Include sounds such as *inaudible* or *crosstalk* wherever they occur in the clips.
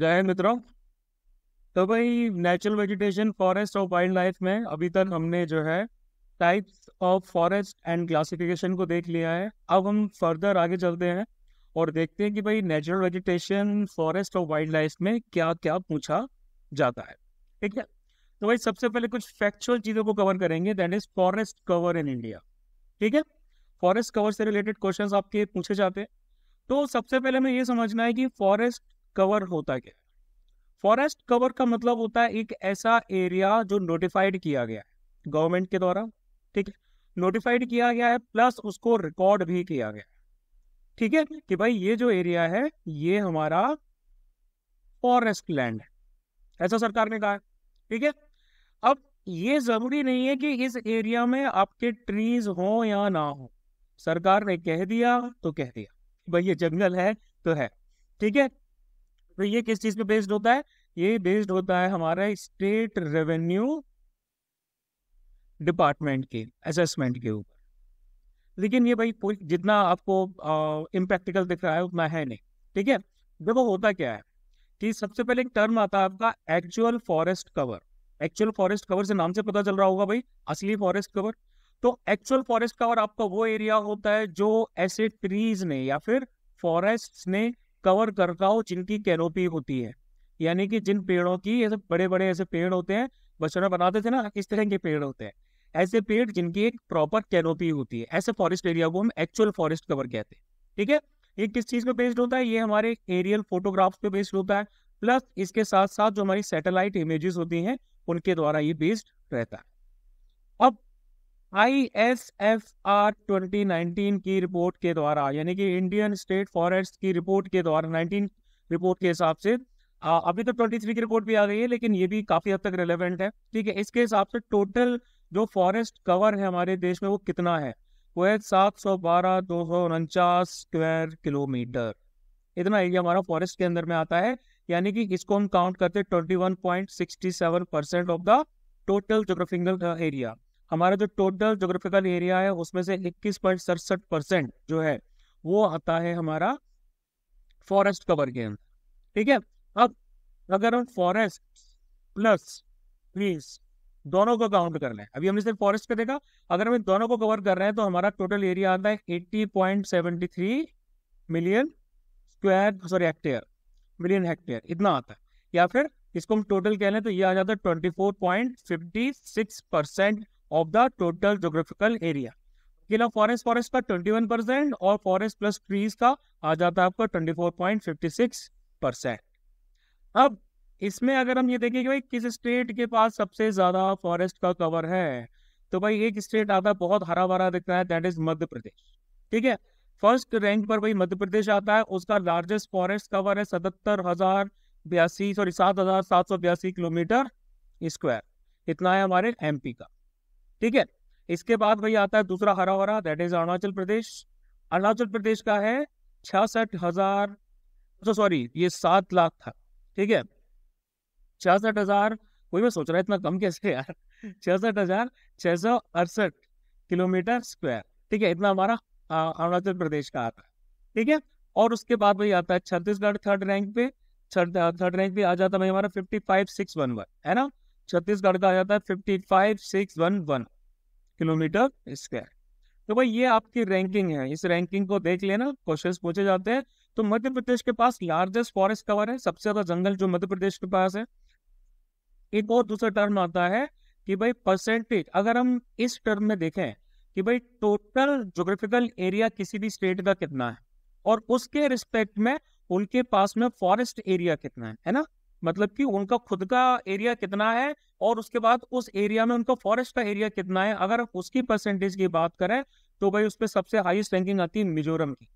जय हिंद मित्रों तो भाई नेचुरल वेजिटेशन फॉरेस्ट और वाइल्ड लाइफ में अभी तक हमने जो है types of forest and classification को देख लिया है अब हम फर्दर आगे चलते हैं और देखते हैं कि भाई नेचुरल वेजिटेशन फॉरेस्ट और वाइल्ड लाइफ में क्या क्या पूछा जाता है ठीक है तो भाई सबसे पहले कुछ फैक्चुअल चीज़ों को कवर करेंगे that is forest cover in India ठीक है फॉरेस्ट कवर से रिलेटेड क्वेश्चन आपके पूछे जाते हैं तो सबसे पहले हमें ये समझना है कि फॉरेस्ट कवर होता क्या है फॉरेस्ट कवर का मतलब होता है एक ऐसा एरिया जो नोटिफाइड किया गया है गवर्नमेंट के द्वारा ठीक है नोटिफाइड किया गया है प्लस उसको रिकॉर्ड भी किया गया है ठीक है कि भाई ये जो एरिया है ये हमारा फॉरेस्ट लैंड है ऐसा सरकार ने कहा है ठीक है अब ये जरूरी नहीं है कि इस एरिया में आपके ट्रीज हो या ना हो सरकार ने कह दिया तो कह दिया भाई ये जंगल है तो है ठीक है तो ये किस चीज पे बेस्ड होता है ये बेस्ड होता है हमारा स्टेट रेवेन्यू डिपार्टमेंट के असेसमेंट के ऊपर लेकिन ये भाई कोई जितना आपको इम्प्रैक्टिकल दिख रहा है उतना है नहीं ठीक है देखो होता क्या है कि सबसे पहले एक टर्म आता है आपका actual forest cover actual forest cover से नाम से पता चल रहा होगा भाई असली फॉरेस्ट कवर तो एक्चुअल फॉरेस्ट कवर आपका वो एरिया होता है जो ऐसे ट्रीज ने या फिर फॉरेस्ट ने कवर करता हो जिनकी कैनोपी होती है यानी कि जिन पेड़ों की ऐसे बड़े बड़े ऐसे पेड़ होते हैं बचपन बनाते थे ना इस तरह के पेड़ होते हैं ऐसे पेड़ जिनकी एक प्रॉपर कैनोपी होती है ऐसे फॉरेस्ट एरिया को हम एक्चुअल फॉरेस्ट कवर कहते हैं ठीक है ये किस चीज़ पे बेस्ड होता है ये हमारे एरियल फोटोग्राफ्स पे बेस्ड होता है प्लस इसके साथ साथ जो हमारी सैटेलाइट इमेजेस होती हैं उनके द्वारा ये बेस्ड रहता है अब I S F R twenty nineteen की रिपोर्ट के द्वारा यानी कि इंडियन स्टेट फॉरेस्ट की रिपोर्ट के द्वारा नाइनटीन रिपोर्ट के हिसाब से आ, अभी तो ट्वेंटी थ्री की रिपोर्ट भी आ गई है लेकिन ये भी काफ़ी हद तक रिलेवेंट है ठीक है इसके हिसाब से टोटल जो फॉरेस्ट कवर है हमारे देश में वो कितना है वो है सात सौ बारह दो सौ उनचास स्क्वायर किलोमीटर इतना एरिया हमारा फॉरेस्ट के अंदर में आता है यानी कि इसको हम काउंट करते हैं twenty one point sixty seven percent of the total geographical area हमारा जो टोटल जोग्राफिकल एरिया है उसमें से इक्कीस पॉइंट सड़सठ परसेंट जो है वो आता है हमारा फॉरेस्ट कवर के अंदर ठीक है अब अगर हम फॉरेस्ट प्लस ट्रीज दोनों को काउंट कर लें अभी हमने सिर्फ फॉरेस्ट का देखा अगर हम दोनों को कवर कर रहे हैं तो हमारा टोटल एरिया आता है eighty point seventy three million square sorry hectare million hectare इतना आता है या फिर इसको हम टोटल कह लें तो ये आ जाता है twenty four point fifty six percent of the total geographical area किला फॉरेस्ट फॉरेस्ट का ट्वेंटी वन परसेंट और फॉरेस्ट प्लस ट्रीज का आ जाता है आपका twenty four point fifty six percent अब इसमें अगर हम ये देखें कि भाई किस स्टेट के पास सबसे ज़्यादा फॉरेस्ट का कवर है तो भाई एक स्टेट आता है बहुत हरा भरा दिखता है दैट इज मध्य प्रदेश ठीक है फर्स्ट रैंक पर भाई मध्य प्रदेश आता है उसका लार्जेस्ट फॉरेस्ट कवर है सतहत्तर हजार बयासी सॉरी सात हजार सात सौ बयासी किलोमीटर स्क्वायर इतना है हमारे एमपी का ठीक है इसके बाद वही आता है दूसरा हरा भरा दैट इज अरुणाचल प्रदेश अरुणाचल प्रदेश का है छियासठ हजार तो अच्छा, सॉरी ये सात लाख था ठीक है छियासठ हजार कोई मैं सोच रहा है इतना कम कैसे यार छियासठ हजार छह सौ अड़सठ किलोमीटर स्क्वायर ठीक है इतना हमारा अरुणाचल प्रदेश का आता है ठीक है और उसके बाद भाई आता है छत्तीसगढ़ थर्ड रैंक पे थर्ड रैंक पे आ जाता है भाई हमारा fifty five six one one है ना छत्तीसगढ़ का आ जाता है fifty five six one one kilometre square तो भाई ये आपकी रैंकिंग है इस रैंकिंग को देख लेना क्वेश्चन पूछे जाते हैं तो मध्य प्रदेश के पास लार्जेस्ट फॉरेस्ट कवर है सबसे ज्यादा जंगल जो मध्य प्रदेश के पास है एक और दूसरा टर्म आता है कि भाई परसेंटेज अगर हम इस टर्म में देखें कि भाई टोटल जोग्राफिकल एरिया किसी भी स्टेट का कितना है और उसके रिस्पेक्ट में उनके पास में फॉरेस्ट एरिया कितना है है ना मतलब कि उनका खुद का एरिया कितना है और उसके बाद उस एरिया में उनका फॉरेस्ट का एरिया कितना है अगर उसकी परसेंटेज की बात करें तो भाई उस पर सबसे हाईएस्ट रैंकिंग आती है मिजोरम की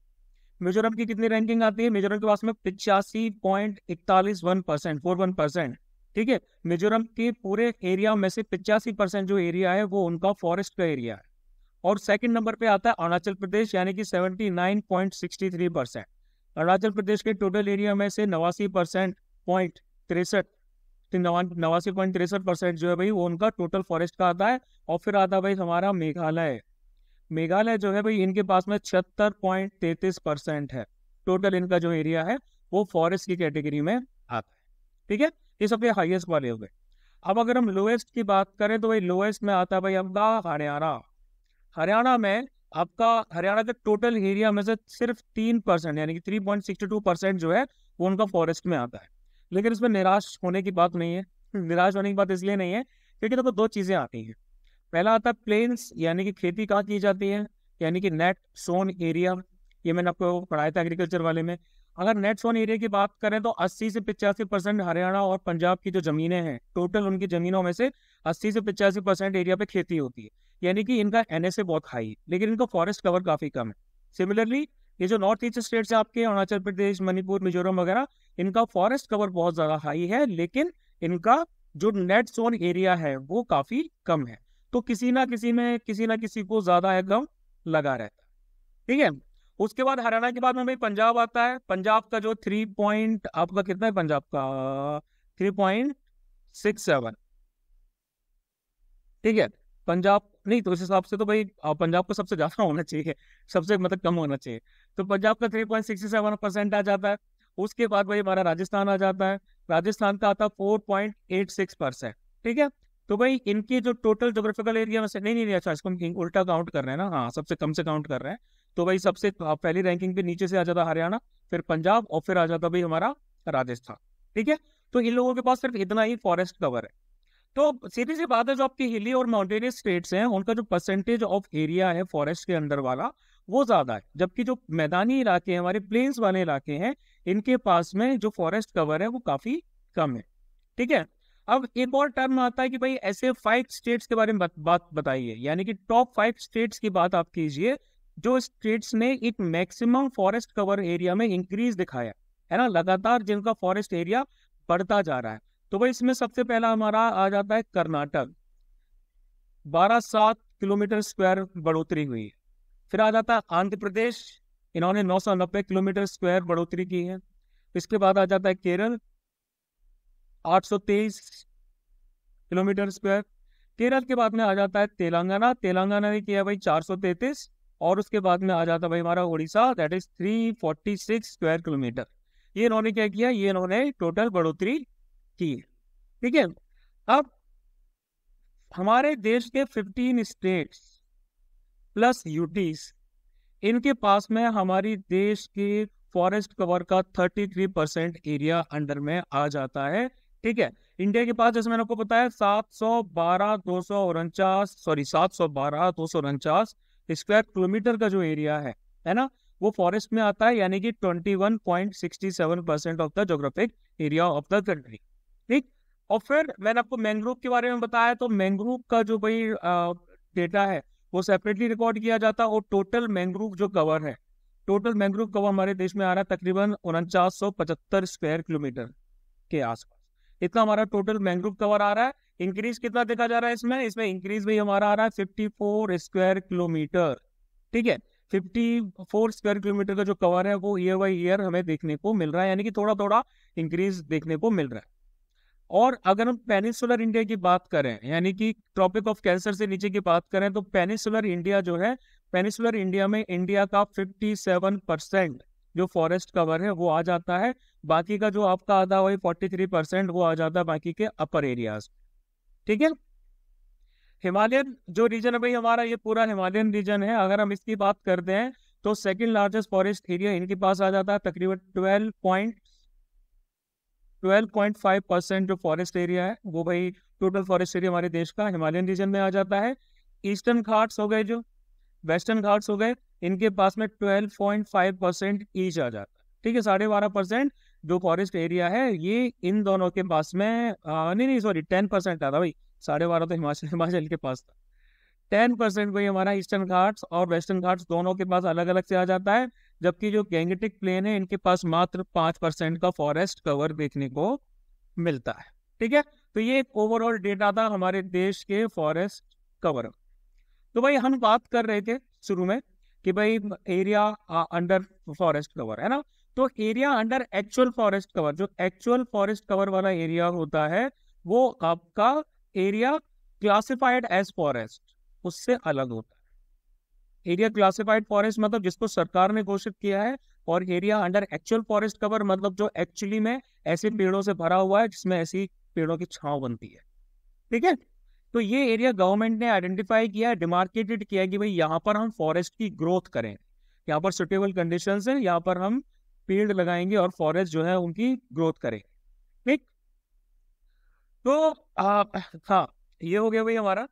मिजोरम की कितनी रैंकिंग आती है मिजोरम के पास में पिचासी पॉइंट इकतालीस one percent four one percent ठीक है मिजोरम के पूरे एरिया में से पिचासी परसेंट जो एरिया है वो उनका फॉरेस्ट का एरिया है और सेकंड नंबर पे आता है अरुणाचल प्रदेश यानी कि seventy nine point sixty three percent Arunachal Pradesh के टोटल एरिया में से नवासी परसेंट पॉइंट तिरसठ नवासी पॉइंट तिरसठ परसेंट जो है भाई वो उनका टोटल फॉरेस्ट का आता है और फिर आता है भाई हमारा मेघालय मेघालय जो है भाई इनके पास में छिहत्तर पॉइंट तैतीस परसेंट है टोटल इनका जो एरिया है वो फॉरेस्ट की कैटेगरी में आता है ठीक है ये सबके हाईएस्ट वाले हो गए अब अगर हम लोएस्ट की बात करें तो भाई लोएस्ट में आता है भाई आपका हरियाणा हरियाणा में आपका हरियाणा के टोटल एरिया में से सिर्फ तीन परसेंट यानी कि three point sixty two percent जो है वो उनका फॉरेस्ट में आता है लेकिन उसमें निराश होने की बात नहीं है *laughs* निराश होने की बात इसलिए नहीं है क्योंकि देखो तो दो चीज़ें आती हैं पहला आता है प्लेन्स यानी कि खेती कहाँ की जाती है यानी कि नेट सोन एरिया ये मैंने आपको पढ़ाया था एग्रीकल्चर वाले में अगर नेट सोन एरिया की बात करें तो 80 से पिचासी परसेंट हरियाणा और पंजाब की जो ज़मीनें हैं टोटल उनकी ज़मीनों में से 80 से पिचासी परसेंट एरिया पे खेती होती है यानी कि इनका एन बहुत हाई है लेकिन इनका फॉरेस्ट कवर काफ़ी कम है सिमिलरली ये जो नॉर्थ ईस्ट स्टेट्स है आपके अरुणाचल प्रदेश मणिपुर मिजोरम वगैरह इनका फॉरेस्ट कवर बहुत ज़्यादा हाई है लेकिन इनका जो नेट जोन एरिया है वो काफ़ी कम है तो किसी ना किसी में किसी ना किसी को ज़्यादा एकदम लगा रहता है ठीक है उसके बाद हरियाणा के बाद में भाई पंजाब आता है पंजाब का जो थ्री पॉइंट आपका कितना है पंजाब का थ्री पॉइंट सिक्स सेवन ठीक है पंजाब नहीं तो उस हिसाब से तो भाई पंजाब को सबसे ज़्यादा होना चाहिए सबसे मतलब कम होना चाहिए तो पंजाब का three point sixty seven percent आ जाता है उसके बाद भाई हमारा राजस्थान आ जाता है राजस्थान का आता है four point eight six percent ठीक है तो भाई इनकी जो टोटल जोग्राफिकल एरिया में से नहीं नहीं नहीं अच्छा इसको हम उल्टा काउंट कर रहे हैं ना हाँ सबसे कम से काउंट कर रहे हैं तो भाई सबसे पहली रैंकिंग पे नीचे से आ जाता हरियाणा फिर पंजाब और फिर आ जाता भाई हमारा राजस्थान ठीक है तो इन लोगों के पास सिर्फ इतना ही फॉरेस्ट कवर है तो सीधी सी बात है जो आपकी हिली और माउंटेनियस स्टेट्स हैं उनका जो परसेंटेज ऑफ एरिया है फॉरेस्ट के अंदर वाला वो ज़्यादा है जबकि जो मैदानी इलाके हैं हमारे प्लेन्स वाले इलाके हैं इनके पास में जो फॉरेस्ट कवर है वो काफ़ी कम है ठीक है अब एक और टर्म आता है कि भाई ऐसे फाइव स्टेट्स के बारे में बात बताइए यानी कि टॉप फाइव स्टेट्स की बात आप कीजिए जो स्टेट्स ने एक मैक्सिमम फॉरेस्ट कवर एरिया में इंक्रीज दिखाया है ना लगातार जिनका फॉरेस्ट एरिया बढ़ता जा रहा है तो भाई इसमें सबसे पहला हमारा आ जाता है कर्नाटक बारह सात किलोमीटर स्क्वायर बढ़ोतरी हुई है फिर आ जाता है आंध्र प्रदेश इन्होंने नौ सौ नब्बे किलोमीटर स्क्वायर बढ़ोतरी की है इसके बाद आ जाता है केरल आठ सौ तेईस किलोमीटर स्क्वायर केरल के बाद में आ जाता है तेलंगाना तेलंगाना ने किया भाई चार सौ तैतीस और उसके बाद में आ जाता भाई हमारा Odisha that is three forty six square kilometre ये इन्होंने क्या किया ये इन्होंने टोटल बढ़ोतरी की ठीक है अब हमारे देश के 15 स्टेट्स प्लस यूटीज इनके पास में हमारी देश के फॉरेस्ट कवर का 33 परसेंट एरिया अंडर में आ जाता है ठीक है इंडिया के पास जैसे मैंने आपको बताया सात सौ बारह दो सौ उनचास सॉरी सात सौ बारह दो सौ उनचास स्क्वायर किलोमीटर का जो एरिया है है ना वो फॉरेस्ट में आता है यानी कि twenty one point sixty seven percent of the geographic area of the country ठीक और फिर मैंने आपको मैंग्रोव के बारे में बताया तो मैंग्रोव का जो भाई डेटा है वो सेपरेटली रिकॉर्ड किया जाता है और टोटल मैंग्रोव जो कवर है टोटल मैंग्रोव कवर हमारे देश में आ रहा है तकरीबन उनचास सौ पचहत्तर स्क्वायर किलोमीटर के आसपास इतना हमारा टोटल मैंग्रोव कवर आ रहा है इंक्रीज कितना देखा जा रहा है इसमें इसमें इंक्रीज भी हमारा आ रहा है फिफ्टी फोर स्क्वायर किलोमीटर ठीक है फिफ्टी फोर स्क्वायर किलोमीटर का जो कवर है वो ईयर बाई ईयर हमें देखने को मिल रहा है यानी कि थोड़ा थोड़ा इंक्रीज देखने को मिल रहा है और अगर हम पेनिसुलर इंडिया की बात करें यानी कि ट्रॉपिक ऑफ कैंसर से नीचे की बात करें तो पेनिसुलर इंडिया जो है पेनिसुलर इंडिया में इंडिया का 57 परसेंट जो फॉरेस्ट कवर है वो आ जाता है बाकी का जो आपका आधा वही 43 परसेंट वो आ जाता है बाकी के अपर एरियाज ठीक है हिमालयन जो रीजन है भाई हमारा ये पूरा हिमालयन रीजन है अगर हम इसकी बात करते हैं तो सेकेंड लार्जेस्ट फॉरेस्ट एरिया इनके पास आ जाता है तकरीबन twelve point twelve point five percent जो फॉरेस्ट एरिया है वो भाई टोटल फॉरेस्ट एरिया हमारे देश का हिमालयन रीजन में आ जाता है ईस्टर्न घाट्स हो गए जो वेस्टर्न घाट्स हो गए इनके पास में twelve point five percent each आ जाता है ठीक है साढ़े बारह परसेंट जो फॉरेस्ट एरिया है ये इन दोनों के पास में आ, नहीं नहीं सॉरी टेन परसेंट आता भाई साढ़े बारह तो हिमाचल हिमाचल के पास था टेन परसेंट भाई हमारा ईस्टर्न घाट्स और वेस्टर्न घाट्स दोनों के पास अलग अलग से आ जाता है जबकि जो गैंगेटिक प्लेन है इनके पास मात्र पांच परसेंट का फॉरेस्ट कवर देखने को मिलता है ठीक है तो ये एक ओवरऑल डेटा था हमारे देश के फॉरेस्ट कवर तो भाई हम बात कर रहे थे शुरू में कि भाई एरिया अंडर फॉरेस्ट कवर है ना तो area under actual forest cover जो एक्चुअल फॉरेस्ट कवर वाला एरिया होता है वो आपका एरिया क्लासिफाइड एज फॉरेस्ट उससे अलग होता है एरिया क्लासिफाइड फॉरेस्ट मतलब जिसको सरकार ने घोषित किया है और area under actual forest cover मतलब जो एक्चुअली में ऐसे पेड़ों से भरा हुआ है जिसमें ऐसी पेड़ों की छांव बनती है ठीक है तो ये एरिया गवर्नमेंट ने आइडेंटिफाई किया डिमार्केटेड किया कि भाई यहाँ पर हम फॉरेस्ट की ग्रोथ करें यहाँ पर सुटेबल कंडीशन है यहाँ पर हम पेड़ लगाएंगे और फॉरेस्ट जो है उनकी ग्रोथ करें ठीक तो हाँ ये हो गया भाई हमारा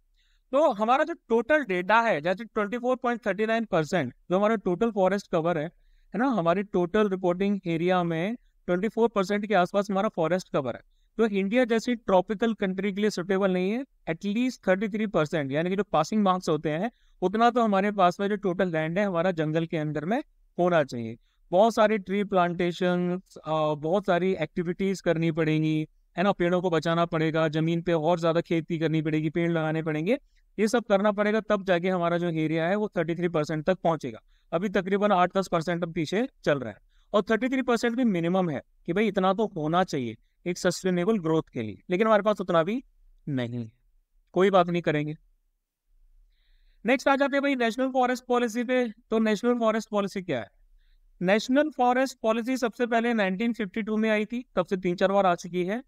तो हमारा जो टोटल डेटा है जैसे 24.39 परसेंट जो हमारा टोटल फॉरेस्ट कवर है है ना हमारी टोटल रिपोर्टिंग एरिया में 24 परसेंट के आसपास हमारा फॉरेस्ट कवर है तो इंडिया जैसी ट्रॉपिकल कंट्री के लिए सुटेबल नहीं है एटलीस्ट थर्टी थ्री परसेंट यानी कि जो पासिंग मार्क्स होते हैं उतना तो हमारे पास में जो टोटल लैंड है हमारा जंगल के अंदर में होना चाहिए बहुत सारी ट्री प्लांटेशन बहुत सारी एक्टिविटीज करनी पड़ेगी है ना पेड़ों को बचाना पड़ेगा जमीन पे और ज्यादा खेती करनी पड़ेगी पेड़ लगाने पड़ेंगे ये सब करना पड़ेगा तब जाके हमारा जो एरिया है वो थर्टी थ्री परसेंट तक पहुंचेगा अभी तकरीबन आठ दस परसेंट पीछे चल रहा है और थर्टी थ्री परसेंट भी मिनिमम है कि भाई इतना तो होना चाहिए एक सस्टेनेबल ग्रोथ के लिए लेकिन हमारे पास उतना भी नहीं है कोई बात नहीं करेंगे नेक्स्ट आ जाते हैं भाई नेशनल फॉरेस्ट पॉलिसी पे तो नेशनल फॉरेस्ट पॉलिसी क्या है नेशनल फॉरेस्ट पॉलिसी सबसे पहले 1952 में आई थी तब से तीन चार बार आ चुकी है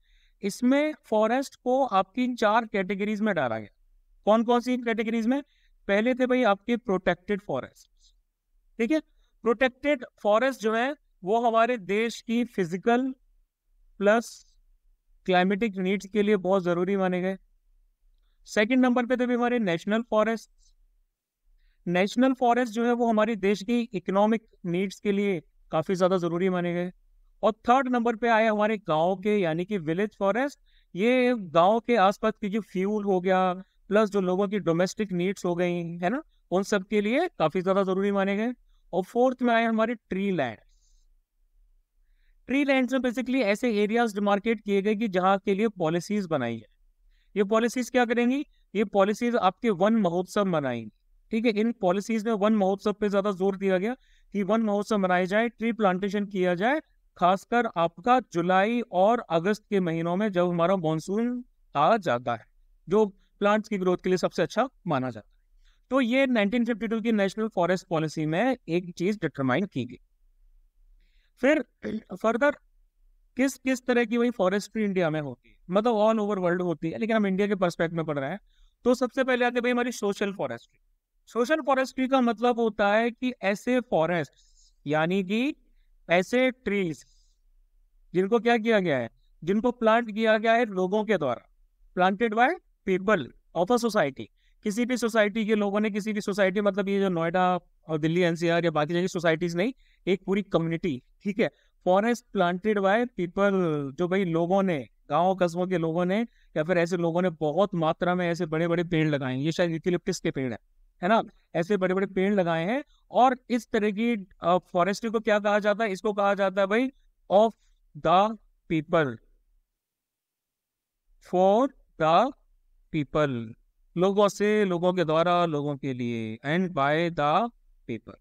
इसमें फॉरेस्ट को आपकी चार कैटेगरीज में डाला गया कौन कौन सी कैटेगरीज में पहले थे भाई आपके प्रोटेक्टेड फॉरेस्ट ठीक है प्रोटेक्टेड फॉरेस्ट जो है वो हमारे देश की फिजिकल प्लस क्लाइमेटिक नीड्स के लिए बहुत ज़रूरी माने गए सेकंड नंबर पे थे भी हमारे नेशनल फॉरेस्ट नेशनल फॉरेस्ट जो है वो हमारे देश की इकोनॉमिक नीड्स के लिए काफ़ी ज़्यादा ज़रूरी माने गए और थर्ड नंबर पे आए हमारे गांव के यानी कि विलेज फॉरेस्ट ये गांव के आसपास जो फ्यूल हो गया प्लस जो लोगों की डोमेस्टिक नीड्स हो गई है ना उन सब के लिए काफी ज्यादा जरूरी माने गए और फोर्थ में आए हमारे ट्री लैंड ट्री लैंड में बेसिकली ऐसे एरियाज डिमार्केट किए गए कि जहां के लिए पॉलिसीज बनाई है ये पॉलिसीज क्या करेंगी ये पॉलिसीज आपके वन महोत्सव मनाएंगी ठीक है इन पॉलिसीज में वन महोत्सव पे ज्यादा जोर दिया गया कि वन महोत्सव मनाया जाए ट्री प्लांटेशन किया जाए खासकर आपका जुलाई और अगस्त के महीनों में जब हमारा मानसून आ जाता है जो प्लांट्स की ग्रोथ के लिए सबसे अच्छा माना जाता है तो ये 1952 की नेशनल फॉरेस्ट पॉलिसी में एक चीज डिटरमाइन की गई फिर फर्दर किस किस तरह की वही फॉरेस्ट्री इंडिया में होती है मतलब ऑल ओवर वर्ल्ड होती है लेकिन हम इंडिया के परस्पेक्ट में पढ़ रहे हैं तो सबसे पहले आते भाई हमारी सोशल फॉरेस्ट्री सोशल फॉरेस्ट्री का मतलब होता है कि ऐसे फॉरेस्ट यानी कि ऐसे ट्रीज जिनको क्या किया गया है जिनको प्लांट किया गया है लोगों के द्वारा planted by people of a society किसी भी सोसाइटी के लोगों ने किसी भी सोसाइटी मतलब ये जो नोएडा और दिल्ली एनसीआर या बाकी जगह सोसाइटीज नहीं एक पूरी कम्युनिटी ठीक है फॉरेस्ट प्लांटेड बाय पीपल जो भाई लोगों ने गांव कस्बों के लोगों ने या फिर ऐसे लोगों ने बहुत मात्रा में ऐसे बड़े बड़े पेड़ लगाए हैं ये शायद यूकिलिप्टिस के पेड़ है है ना ऐसे बड़े बड़े पेड़ लगाए हैं और इस तरह की फॉरेस्ट्री को क्या कहा जाता है इसको कहा जाता है भाई of the people for the people लोगों से लोगों के द्वारा लोगों के लिए एंड बाय द पीपल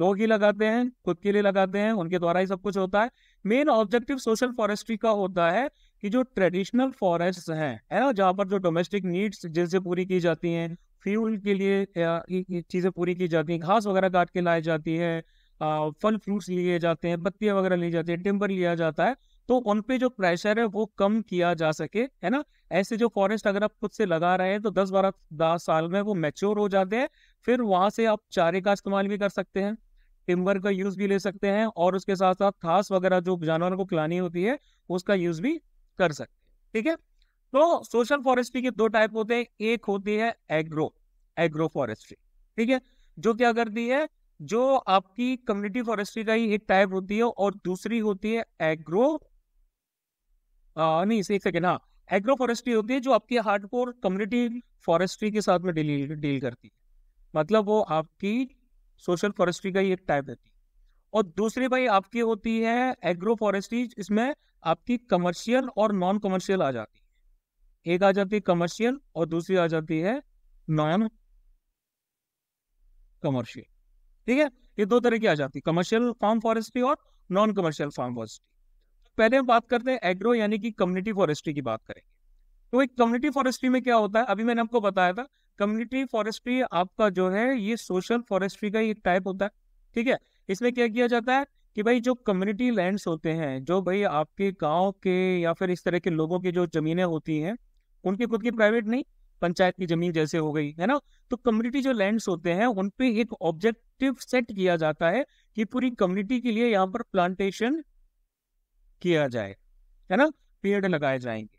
लोग ही लगाते हैं खुद के लिए लगाते हैं उनके द्वारा ही सब कुछ होता है मेन ऑब्जेक्टिव सोशल फॉरेस्ट्री का होता है कि जो ट्रेडिशनल फॉरेस्ट हैं है ना जहाँ पर जो डोमेस्टिक नीड्स जिनसे पूरी की जाती हैं फ्यूल के लिए चीज़ें पूरी की जाती हैं घास वगैरह काट के लाई जाती है फल फ्रूट्स लिए जाते हैं पत्तियाँ वगैरह ली जाती है टिम्बर लिया जाता है तो उन पे जो प्रेशर है वो कम किया जा सके है ना ऐसे जो फॉरेस्ट अगर आप खुद से लगा रहे हैं तो दस बारह दस साल में वो मेच्योर हो जाते हैं फिर वहां से आप चारे का इस्तेमाल भी कर सकते हैं टिम्बर का यूज भी ले सकते हैं और उसके साथ साथ घास वगैरह जो जानवरों को खिलानी होती है उसका यूज भी कर सकते हैं ठीक है तो सोशल फॉरेस्ट्री के दो टाइप होते हैं एक होती है एग्रो एग्रो फॉरेस्ट्री ठीक है जो क्या करती है जो आपकी कम्युनिटी फॉरेस्ट्री का ही एक टाइप होती है और दूसरी होती है एग्रो नहीं एक सेकेंड हाँ एग्रो फॉरेस्ट्री होती है जो आपकी हार्ड कोर कम्युनिटी फॉरेस्ट्री के साथ में डील डील करती है मतलब वो आपकी सोशल फॉरेस्ट्री का ही एक टाइप रहती है और दूसरी भाई आपकी होती है एग्रो फॉरेस्ट्री इसमें आपकी कमर्शियल और नॉन कमर्शियल आ जाती है एक आ जाती है कमर्शियल और दूसरी आ जाती है नॉन कमर्शियल ठीक है ये दो तरह की आ जाती है कमर्शियल फार्म फॉरेस्ट्री और नॉन कमर्शियल फार्म फॉरेस्ट्री पहले हम बात करते हैं एग्रो यानी कि कम्युनिटी फॉरेस्ट्री की बात करेंगे तो एक कम्युनिटी फॉरेस्ट्री में क्या होता है अभी मैंने आपको बताया था कम्युनिटी फॉरेस्ट्री आपका जो है ये सोशल फॉरेस्ट्री का एक टाइप होता है ठीक है इसमें क्या किया जाता है कि भाई जो कम्युनिटी लैंड्स होते हैं जो भाई आपके गांव के या फिर इस तरह के लोगों की जो ज़मीनें होती हैं उनकी खुद की प्राइवेट नहीं पंचायत की ज़मीन जैसे हो गई है ना तो कम्युनिटी जो लैंड्स होते हैं उन पे एक ऑब्जेक्टिव सेट किया जाता है कि पूरी कम्युनिटी के लिए यहाँ पर प्लांटेशन किया जाए है ना पेड़ लगाए जाएंगे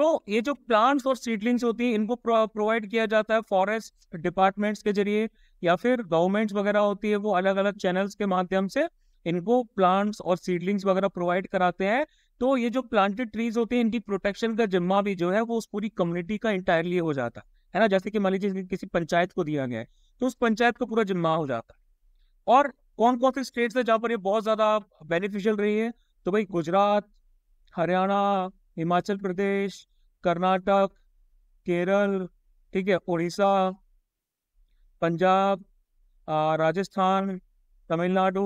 तो ये जो प्लांट्स और सीडलिंग्स होती हैं इनको प्रोवाइड किया जाता है फॉरेस्ट डिपार्टमेंट्स के जरिए या फिर गवर्नमेंट्स वगैरह होती है वो अलग अलग चैनल्स के माध्यम से इनको प्लांट्स और सीडलिंग्स वगैरह प्रोवाइड कराते हैं तो ये जो प्लांटेड ट्रीज होती है इनकी प्रोटेक्शन का जिम्मा भी जो है वो उस पूरी कम्युनिटी का इंटायरली हो जाता है ना जैसे कि मान लीजिए किसी पंचायत को दिया गया है तो उस पंचायत का पूरा जिम्मा हो जाता है और कौन कौन से स्टेट्स है जहाँ पर ये बहुत ज़्यादा बेनिफिशियल रही है तो भाई गुजरात हरियाणा हिमाचल प्रदेश कर्नाटक केरल ठीक है उड़ीसा पंजाब राजस्थान तमिलनाडु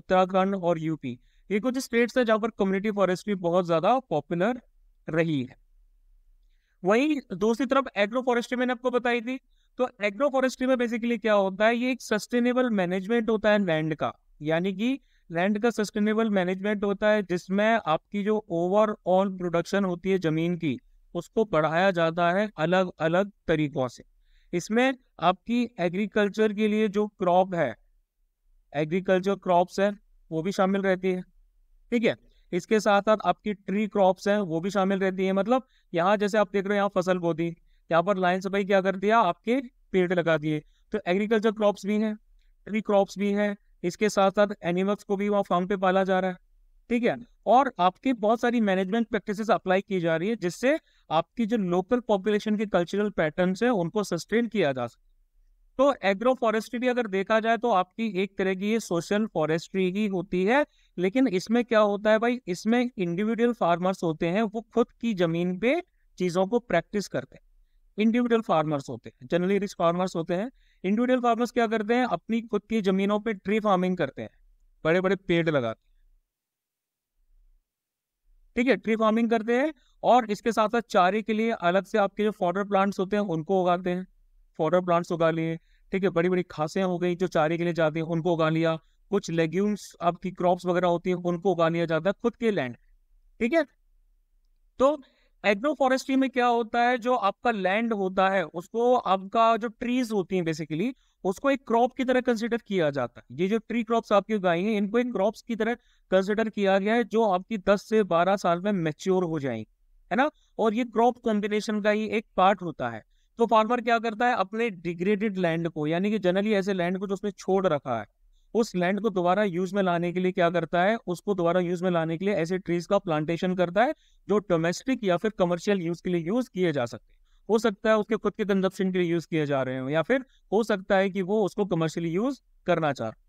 उत्तराखंड और यूपी ये कुछ स्टेट्स हैं जहाँ पर कम्युनिटी फॉरेस्ट्री बहुत ज़्यादा पॉपुलर रही है वहीं दूसरी तरफ एग्रो फॉरेस्ट्री मैंने आपको बताई थी तो एग्रो फॉरेस्ट्री में बेसिकली क्या होता है ये एक सस्टेनेबल मैनेजमेंट होता है लैंड का यानी कि लैंड का सस्टेनेबल मैनेजमेंट होता है जिसमें आपकी जो ओवरऑल प्रोडक्शन होती है ज़मीन की उसको बढ़ाया जाता है अलग अलग तरीक़ों से इसमें आपकी एग्रीकल्चर के लिए जो क्रॉप है एग्रीकल्चर क्रॉप्स है वो भी शामिल रहती है ठीक है इसके साथ साथ आपकी ट्री क्रॉप्स हैं वो भी शामिल रहती है मतलब यहाँ जैसे आप देख रहे हो यहाँ फसल बो दी यहाँ पर लाइन सफाई क्या कर दिया आपके पेड़ लगा दिए तो एग्रीकल्चर क्रॉप्स भी हैं ट्री क्रॉप्स भी हैं इसके साथ साथ एनिमल्स को भी वहाँ फार्म पे पाला जा रहा है ठीक है और आपकी बहुत सारी मैनेजमेंट प्रैक्टिसेस अप्लाई की जा रही है जिससे आपकी जो लोकल पॉपुलेशन के कल्चरल पैटर्न है उनको सस्टेन किया जा सके तो एग्रो फॉरेस्ट्री अगर देखा जाए तो आपकी एक तरह की ये सोशल फॉरेस्ट्री ही होती है लेकिन इसमें क्या होता है भाई इसमें इंडिविजुअल फार्मर्स होते हैं वो खुद की जमीन पे चीज़ों को प्रैक्टिस करते हैं इंडिविजुअल फार्मर्स होते हैं जनरली रिच फार्मर्स होते हैं इंडिविजुअल फार्मर्स क्या करते हैं अपनी खुद की जमीनों पे ट्री फार्मिंग करते हैं बड़े बड़े पेड़ लगाते हैं ठीक है ट्री फार्मिंग करते हैं और इसके साथ साथ चारे के लिए अलग से आपके जो फॉर्डर प्लांट्स होते हैं उनको उगाते हैं फॉर्डर प्लांट्स उगा लिए ठीक है बड़ी बड़ी घासें हो गई जो चारे के लिए जाती हैं उनको उगा लिया कुछ लेग्यूम्स आपकी क्रॉप्स वगैरह होती हैं उनको उगा लिया जाता है खुद के लैंड ठीक है तो एग्रो फॉरेस्ट्री में क्या होता है जो आपका लैंड होता है उसको आपका जो ट्रीज होती है बेसिकली उसको एक क्रॉप की तरह कंसिडर किया जाता है ये जो ट्री क्रॉप्स आपकी उगाई हैं इनको एक क्रॉप्स की तरह कंसिडर किया गया है जो आपकी 10 से 12 साल में मेच्योर हो जाएंगे है ना और ये क्रॉप कॉम्बिनेशन का ही एक पार्ट होता है तो फार्मर क्या करता है अपने डिग्रेडेड लैंड को यानी कि जनरली ऐसे लैंड को जो उसने छोड़ रखा है उस लैंड को दोबारा यूज में लाने के लिए क्या करता है उसको दोबारा यूज में लाने के लिए ऐसे ट्रीज का प्लांटेशन करता है जो डोमेस्टिक या फिर कमर्शियल यूज के लिए यूज किए जा सकते हैं हो सकता है उसके खुद के कंजप्शन के लिए यूज किए जा रहे हो या फिर हो सकता है कि वो उसको कमर्शियली यूज करना चाह रहे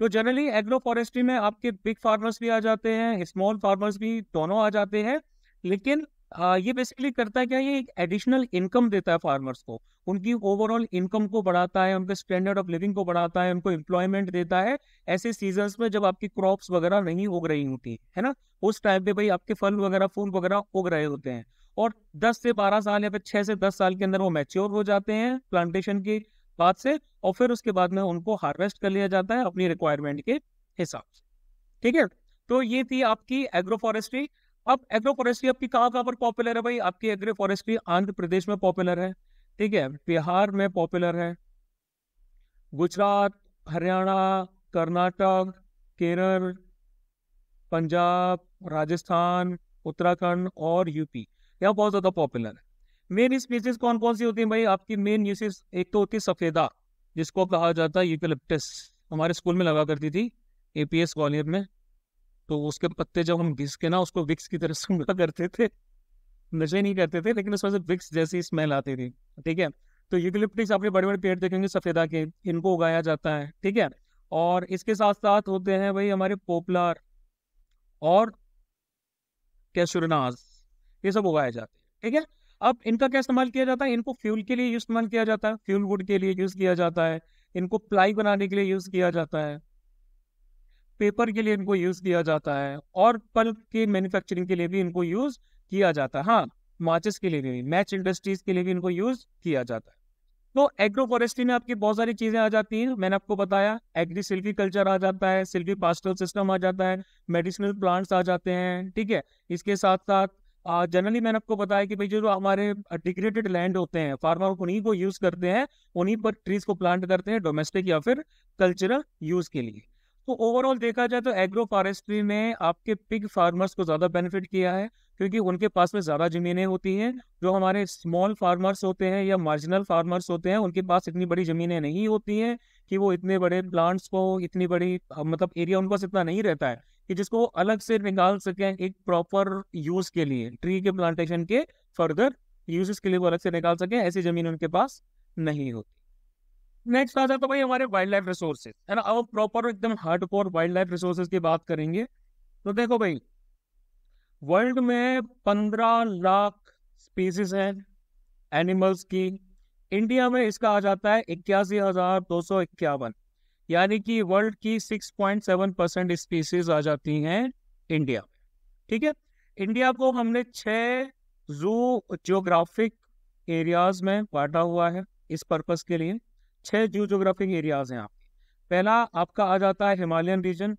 तो जनरली एग्रो फॉरेस्ट्री में आपके बिग फार्मर्स भी आ जाते हैं स्मॉल फार्मर्स भी दोनों आ जाते हैं लेकिन आ, ये बेसिकली करता है क्या ये एक एडिशनल इनकम देता है फार्मर्स को उनकी ओवरऑल इनकम को बढ़ाता है उनके स्टैंडर्ड ऑफ लिविंग को बढ़ाता है उनको एम्प्लॉयमेंट देता है ऐसे सीजन्स में जब आपकी क्रॉप्स वगैरह नहीं उग रही होती है ना उस टाइम पे भाई आपके फल वगैरह फूल वगैरह उग रहे होते हैं और 10 से 12 साल या फिर 6 से 10 साल के अंदर वो मैच्योर हो जाते हैं प्लांटेशन की बाद से और फिर उसके बाद में उनको हार्वेस्ट कर लिया जाता है अपनी रिक्वायरमेंट के हिसाब से ठीक है तो ये थी आपकी एग्रोफॉरेस्ट्री अब एग्रो फॉरेस्ट्री आपकी कहाँ कहाँ पर पॉपुलर है भाई आपकी एग्रो फॉरेस्ट्री आंध्र प्रदेश में पॉपुलर है ठीक है बिहार में पॉपुलर है गुजरात हरियाणा कर्नाटक केरल पंजाब राजस्थान उत्तराखंड और यूपी यहाँ बहुत ज़्यादा पॉपुलर है मेन स्पीसीज कौन कौन सी होती है भाई आपकी मेन यूसेज एक तो होती है सफ़ेदा जिसको कहा जाता है यूकलिप्टिस हमारे स्कूल में लगा करती थी एपीएस ग्वालियर में तो उसके पत्ते जब हम घिस के ना उसको विक्स की तरह *laughs* सूंघा करते थे नशे नहीं करते थे लेकिन उसमें से विक्स जैसी स्मेल आती थी ठीक है तो यूकलिप्टिक्स आपके बड़े बड़े पेड़ देखेंगे सफेदा के इनको उगाया जाता है ठीक है और इसके साथ साथ होते हैं भाई हमारे पोपलार और कैशुरनाज ये सब उगाए जाते हैं ठीक है अब इनका क्या इस्तेमाल किया जाता है इनको फ्यूल के लिए इस्तेमाल किया जाता है फ्यूल वुड के लिए यूज किया जाता है इनको प्लाई बनाने के लिए यूज किया जाता है पेपर के लिए इनको यूज़ किया जाता है और पल्प के मैन्युफैक्चरिंग के लिए भी इनको यूज़ किया जाता है हाँ माचिस के लिए भी मैच इंडस्ट्रीज के लिए भी इनको यूज़ किया जाता है तो एग्रोफॉरेस्ट्री में आपकी बहुत सारी चीज़ें आ जाती हैं मैंने आपको बताया एग्री सिल्वी कल्चर आ जाता है सिल्वी पास्टल सिस्टम आ जाता है मेडिसिनल प्लांट्स आ जाते हैं ठीक है इसके साथ साथ जनरली मैंने आपको बताया कि भाई जो जो हमारे डिग्रेडेड लैंड होते हैं फार्मर उन्हीं को यूज़ करते हैं उन्हीं पर ट्रीज को प्लांट करते हैं डोमेस्टिक या फिर कल्चरल यूज़ के लिए तो ओवरऑल देखा जाए तो एग्रो फॉरेस्ट्री ने आपके पिग फार्मर्स को ज़्यादा बेनिफिट किया है क्योंकि उनके पास में ज़्यादा ज़मीनें होती हैं जो हमारे स्मॉल फार्मर्स होते हैं या मार्जिनल फार्मर्स होते हैं उनके पास इतनी बड़ी ज़मीनें नहीं होती हैं कि वो इतने बड़े प्लांट्स को इतनी बड़ी मतलब एरिया उनके पास इतना नहीं रहता है कि जिसको अलग से निकाल सकें एक प्रॉपर यूज़ के लिए ट्री के प्लांटेशन के फर्दर यूजेस के लिए वो अलग से निकाल सकें ऐसी ज़मीन उनके पास नहीं होती नेक्स्ट आ जाता भाई हमारे वाइल्ड लाइफ रिसोर्सेज है ना अब प्रॉपर एकदम hard core wildlife resources की बात करेंगे तो देखो भाई वर्ल्ड में पंद्रह लाख स्पीसीज हैं एनिमल्स की इंडिया में इसका आ जाता है इक्यासी हजार दो सौ इक्यावन यानी कि वर्ल्ड की six point seven percent species आ जाती हैं इंडिया में ठीक है इंडिया को हमने छः जू जियोग्राफिक एरियाज में बांटा हुआ है इस पर्पस के लिए छह जियो जोग्राफिक एरियाज हैं आपके पहला आपका आ जाता है हिमालयन रीजन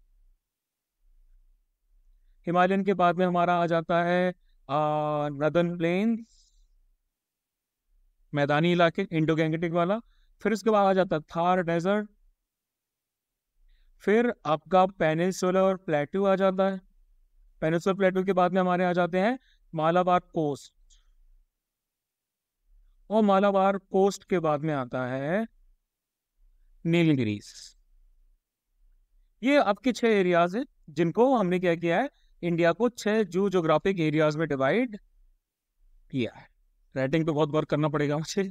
हिमालयन के बाद में हमारा आ जाता है नदन प्लेन मैदानी इलाके इंडो गैंगटिक वाला फिर उसके बाद आ जाता है थार डेजर्ट फिर आपका पेनिसुलर और प्लेटू आ जाता है पेनिसुलर प्लेटू के बाद में हमारे आ जाते हैं मालाबार कोस्ट और मालाबार कोस्ट के बाद में आता है नीलगिरीज ये आपके छह एरियाज हैं जिनको हमने क्या किया है इंडिया को छह जू जोग्राफिक एरियाज में डिवाइड किया है राइटिंग पे बहुत वर्क करना पड़ेगा मुझे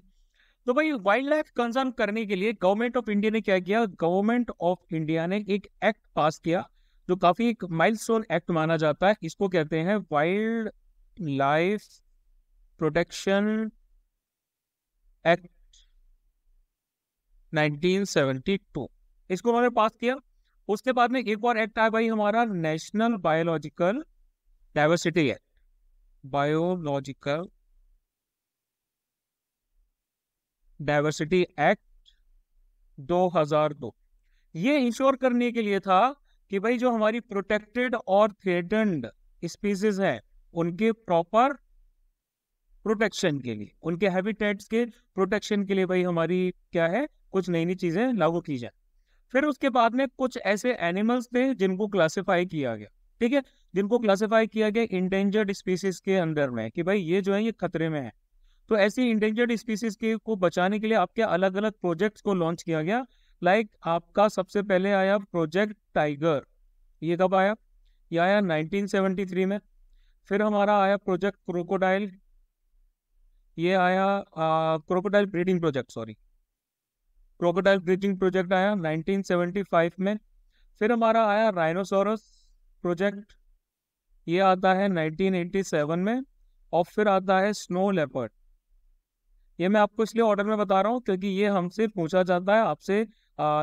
तो भाई वाइल्ड लाइफ कंजर्व करने के लिए गवर्नमेंट ऑफ इंडिया ने क्या किया गवर्नमेंट ऑफ इंडिया ने एक एक्ट पास किया जो काफी एक माइलस्टोन एक्ट माना जाता है इसको कहते हैं वाइल्ड लाइफ प्रोटेक्शन एक्ट 1972 इसको उन्होंने पास किया उसके बाद में एक और एक्ट आया भाई हमारा national biological diversity act biological diversity act 2002 ये इंश्योर करने के लिए था कि भाई जो हमारी प्रोटेक्टेड और थ्रेटन्ड स्पीसीज है उनके प्रॉपर प्रोटेक्शन के लिए उनके हैबिटेट्स के प्रोटेक्शन के लिए भाई हमारी क्या है कुछ नई नई चीज़ें लागू की जाए फिर उसके बाद में कुछ ऐसे एनिमल्स थे जिनको क्लासीफाई किया गया ठीक है जिनको क्लासीफाई किया गया इंडेंजर्ड स्पीसीज के अंदर में कि भाई ये जो है ये खतरे में है तो ऐसी इंडेंजर्ड स्पीसीज के को बचाने के लिए आपके अलग अलग प्रोजेक्ट्स को लॉन्च किया गया लाइक आपका सबसे पहले आया प्रोजेक्ट टाइगर ये कब आया ये आया 1973 में फिर हमारा आया प्रोजेक्ट क्रोकोडाइल ये आया crocodile breeding project sorry crocodile breaching project आया 1975 में फिर हमारा आया राइनोसोरस प्रोजेक्ट ये आता है 1987 में और फिर आता है स्नो लेपर्ड ये मैं आपको इसलिए ऑर्डर में बता रहा हूँ क्योंकि ये हमसे पूछा जाता है आपसे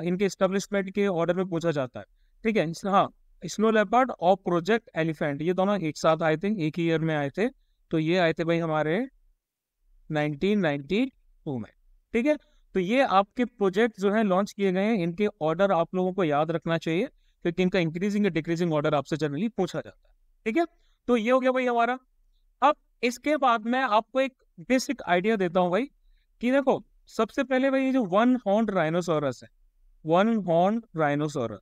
इनके इस्टेब्लिशमेंट के ऑर्डर में पूछा जाता है ठीक है हाँ स्नो लेपर्ड और प्रोजेक्ट एलिफेंट ये दोनों एक साथ आए थे एक ही ईयर में आए थे तो ये आए थे भाई हमारे 1992 में ठीक है तो ये आपके प्रोजेक्ट जो है लॉन्च किए गए हैं इनके ऑर्डर आप लोगों को याद रखना चाहिए क्योंकि इनका इंक्रीजिंग या डिक्रीजिंग ऑर्डर आपसे जनरली पूछा जाता है ठीक है तो ये हो गया भाई हमारा अब इसके बाद मैं आपको एक बेसिक आइडिया देता हूँ भाई कि देखो सबसे पहले भाई ये जो वन हॉर्न राइनोसोरस है वन हॉर्न राइनोसोरस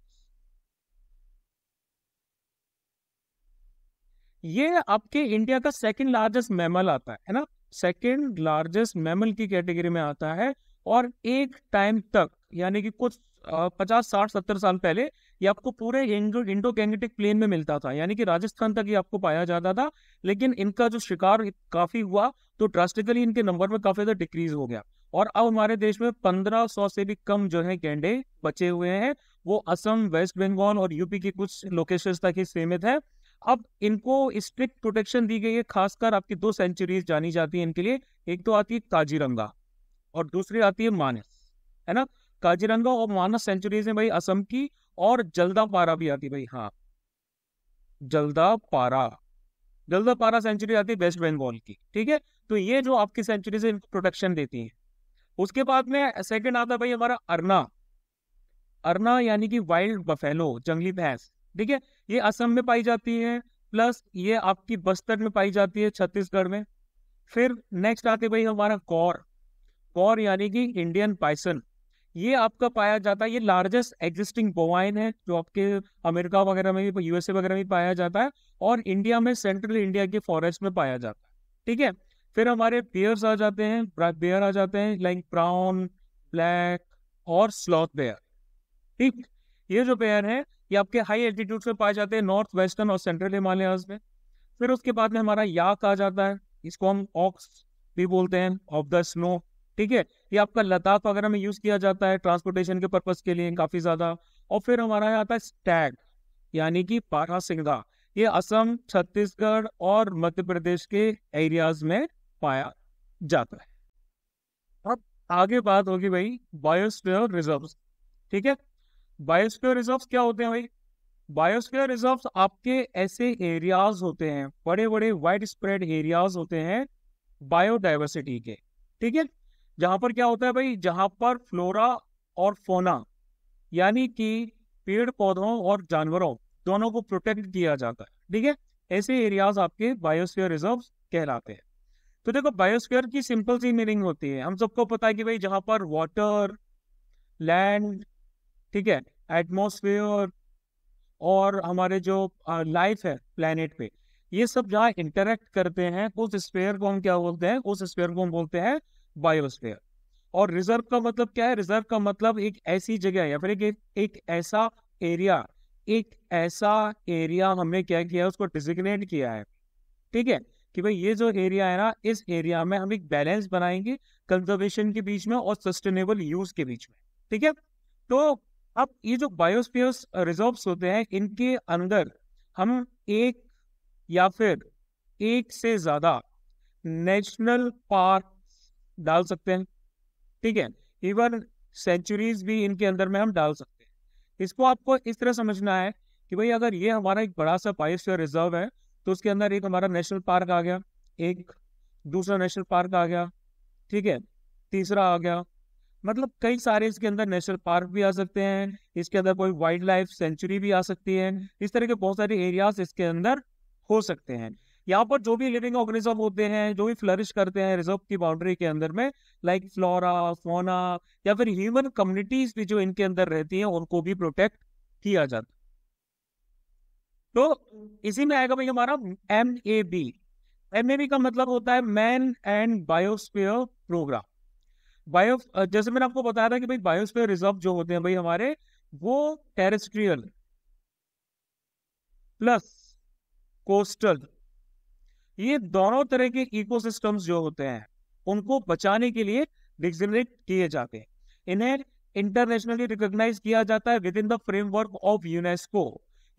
ये आपके इंडिया का सेकंड लार्जेस्ट मैमल आता है ना सेकंड लार्जेस्ट मैमल की कैटेगरी में आता है और एक टाइम तक यानी कि कुछ पचास साठ सत्तर साल पहले ये आपको पूरे इंडो इंडो कैंगेटिक प्लेन में मिलता था यानी कि राजस्थान तक ये आपको पाया जाता था लेकिन इनका जो शिकार काफी हुआ तो ड्रास्टिकली इनके नंबर में काफी ज्यादा डिक्रीज हो गया और अब हमारे देश में पंद्रह सौ से भी कम जो है गेंडे बचे हुए हैं वो असम वेस्ट बंगाल और यूपी के कुछ लोकेशन तक ही सीमित है अब इनको स्ट्रिक्ट प्रोटेक्शन दी गई है खासकर आपकी दो सेंचुरीज जानी जाती है इनके लिए एक तो आती है काजीरंगा और दूसरी आती है मानस है ना काजीरंगा और मानस सेंचुरीज में भाई असम की और जल्दा पारा भी आती भाई हाँ जलदा पारा जलदा पारा सेंचुरी आती है वेस्ट बंगाल की ठीक है तो ये जो आपकी सेंचुरीज है इनको प्रोटेक्शन देती है उसके बाद में सेकेंड आता है भाई हमारा अरना अरना यानी कि वाइल्ड बफेलो जंगली भैंस ठीक है ये असम में पाई जाती है प्लस ये आपकी बस्तर में पाई जाती है छत्तीसगढ़ में फिर नेक्स्ट आते भाई हमारा गौर कॉर यानी कि इंडियन पाइसन ये आपका पाया जाता है ये लार्जेस्ट एग्जिस्टिंग बोवाइन है जो आपके अमेरिका वगैरह में भी यूएसए वगैरह में पाया जाता है और इंडिया में सेंट्रल इंडिया के फॉरेस्ट में पाया जाता है ठीक है फिर हमारे बियर्स आ जाते हैं बियर आ जाते हैं लाइक ब्राउन ब्लैक और स्लॉथ बेयर ठीक ये जो बेयर है ये आपके हाई एल्टीट्यूड में पाए जाते हैं नॉर्थ वेस्टर्न और सेंट्रल हिमालय में फिर उसके बाद में हमारा याक आ जाता है इसको हम ऑक्स भी बोलते हैं ऑफ द स्नो ठीक है ये आपका लद्दाख वगैरह में यूज किया जाता है ट्रांसपोर्टेशन के पर्पज के लिए काफी ज्यादा और फिर हमारा यहाँ आता है स्टैग यानी कि पारा सिंगा ये असम छत्तीसगढ़ और मध्य प्रदेश के एरियाज में पाया जाता है अब आगे बात होगी भाई बायोस्फीयर रिजर्व ठीक है बायोस्फीयर रिजर्व क्या होते हैं भाई बायोस्फीयर रिजर्व आपके ऐसे एरियाज होते हैं बड़े बड़े वाइड स्प्रेड एरियाज होते हैं बायोडाइवर्सिटी के ठीक है जहां पर क्या होता है भाई जहां पर फ्लोरा और फोना यानी कि पेड़ पौधों और जानवरों दोनों को प्रोटेक्ट किया जाता है ठीक है ऐसे एरियाज आपके बायोस्फीयर रिजर्व कहलाते हैं तो देखो बायोस्फीयर की सिंपल सी मीनिंग होती है हम सबको पता है कि भाई जहाँ पर वाटर लैंड ठीक है एटमोसफेयर और हमारे जो लाइफ है प्लेनेट पे ये सब जहाँ इंटरेक्ट करते हैं उस स्पेयर को हम क्या बोलते हैं उस स्पेयर को हम बोलते हैं बायोस्फेयर और रिजर्व का मतलब क्या है रिजर्व का मतलब एक ऐसी जगह या फिर एक, एक ऐसा एरिया एक ऐसा एरिया हमने क्या किया उसको डिजिग्नेट किया है ठीक है कि भाई ये जो एरिया है ना इस एरिया में हम एक बैलेंस बनाएंगे कंजर्वेशन के बीच में और सस्टेनेबल यूज के बीच में ठीक है तो अब ये जो बायोस्पियर्स रिजर्व uh, होते हैं इनके अंदर हम एक या फिर एक से ज्यादा नेशनल पार्क डाल सकते हैं ठीक है इवन सेंचुरीज भी इनके अंदर में हम डाल सकते हैं इसको आपको इस तरह समझना है कि भाई अगर ये हमारा एक बड़ा सा बायोस्फीयर रिजर्व है तो उसके अंदर एक हमारा नेशनल पार्क आ गया एक दूसरा नेशनल पार्क आ गया ठीक है तीसरा आ गया मतलब कई सारे इसके अंदर नेशनल पार्क भी आ सकते हैं इसके अंदर कोई वाइल्ड लाइफ सेंचुरी भी आ सकती है इस तरह के बहुत सारे एरियाज इसके अंदर हो सकते हैं यहाँ पर जो भी लिविंग ऑर्गेनिज्म होते हैं जो भी फ्लरिश करते हैं रिजर्व की बाउंड्री के अंदर में लाइक फ्लोरा फोना या फिर ह्यूमन कम्युनिटीज भी जो इनके अंदर रहती हैं उनको भी प्रोटेक्ट किया जाता तो इसी में आएगा भाई हमारा M A B M A B का मतलब होता है man and biosphere programme bio जैसे मैंने आपको बताया था कि भाई बायोस्फीयर रिजर्व जो होते हैं भाई हमारे वो टेरेस्ट्रियल प्लस कोस्टल ये दोनों तरह के इकोसिस्टम्स जो होते हैं उनको बचाने के लिए डिजिनेट किए जाते हैं इन्हें इंटरनेशनली रिकॉग्नाइज किया जाता है within the framework of UNESCO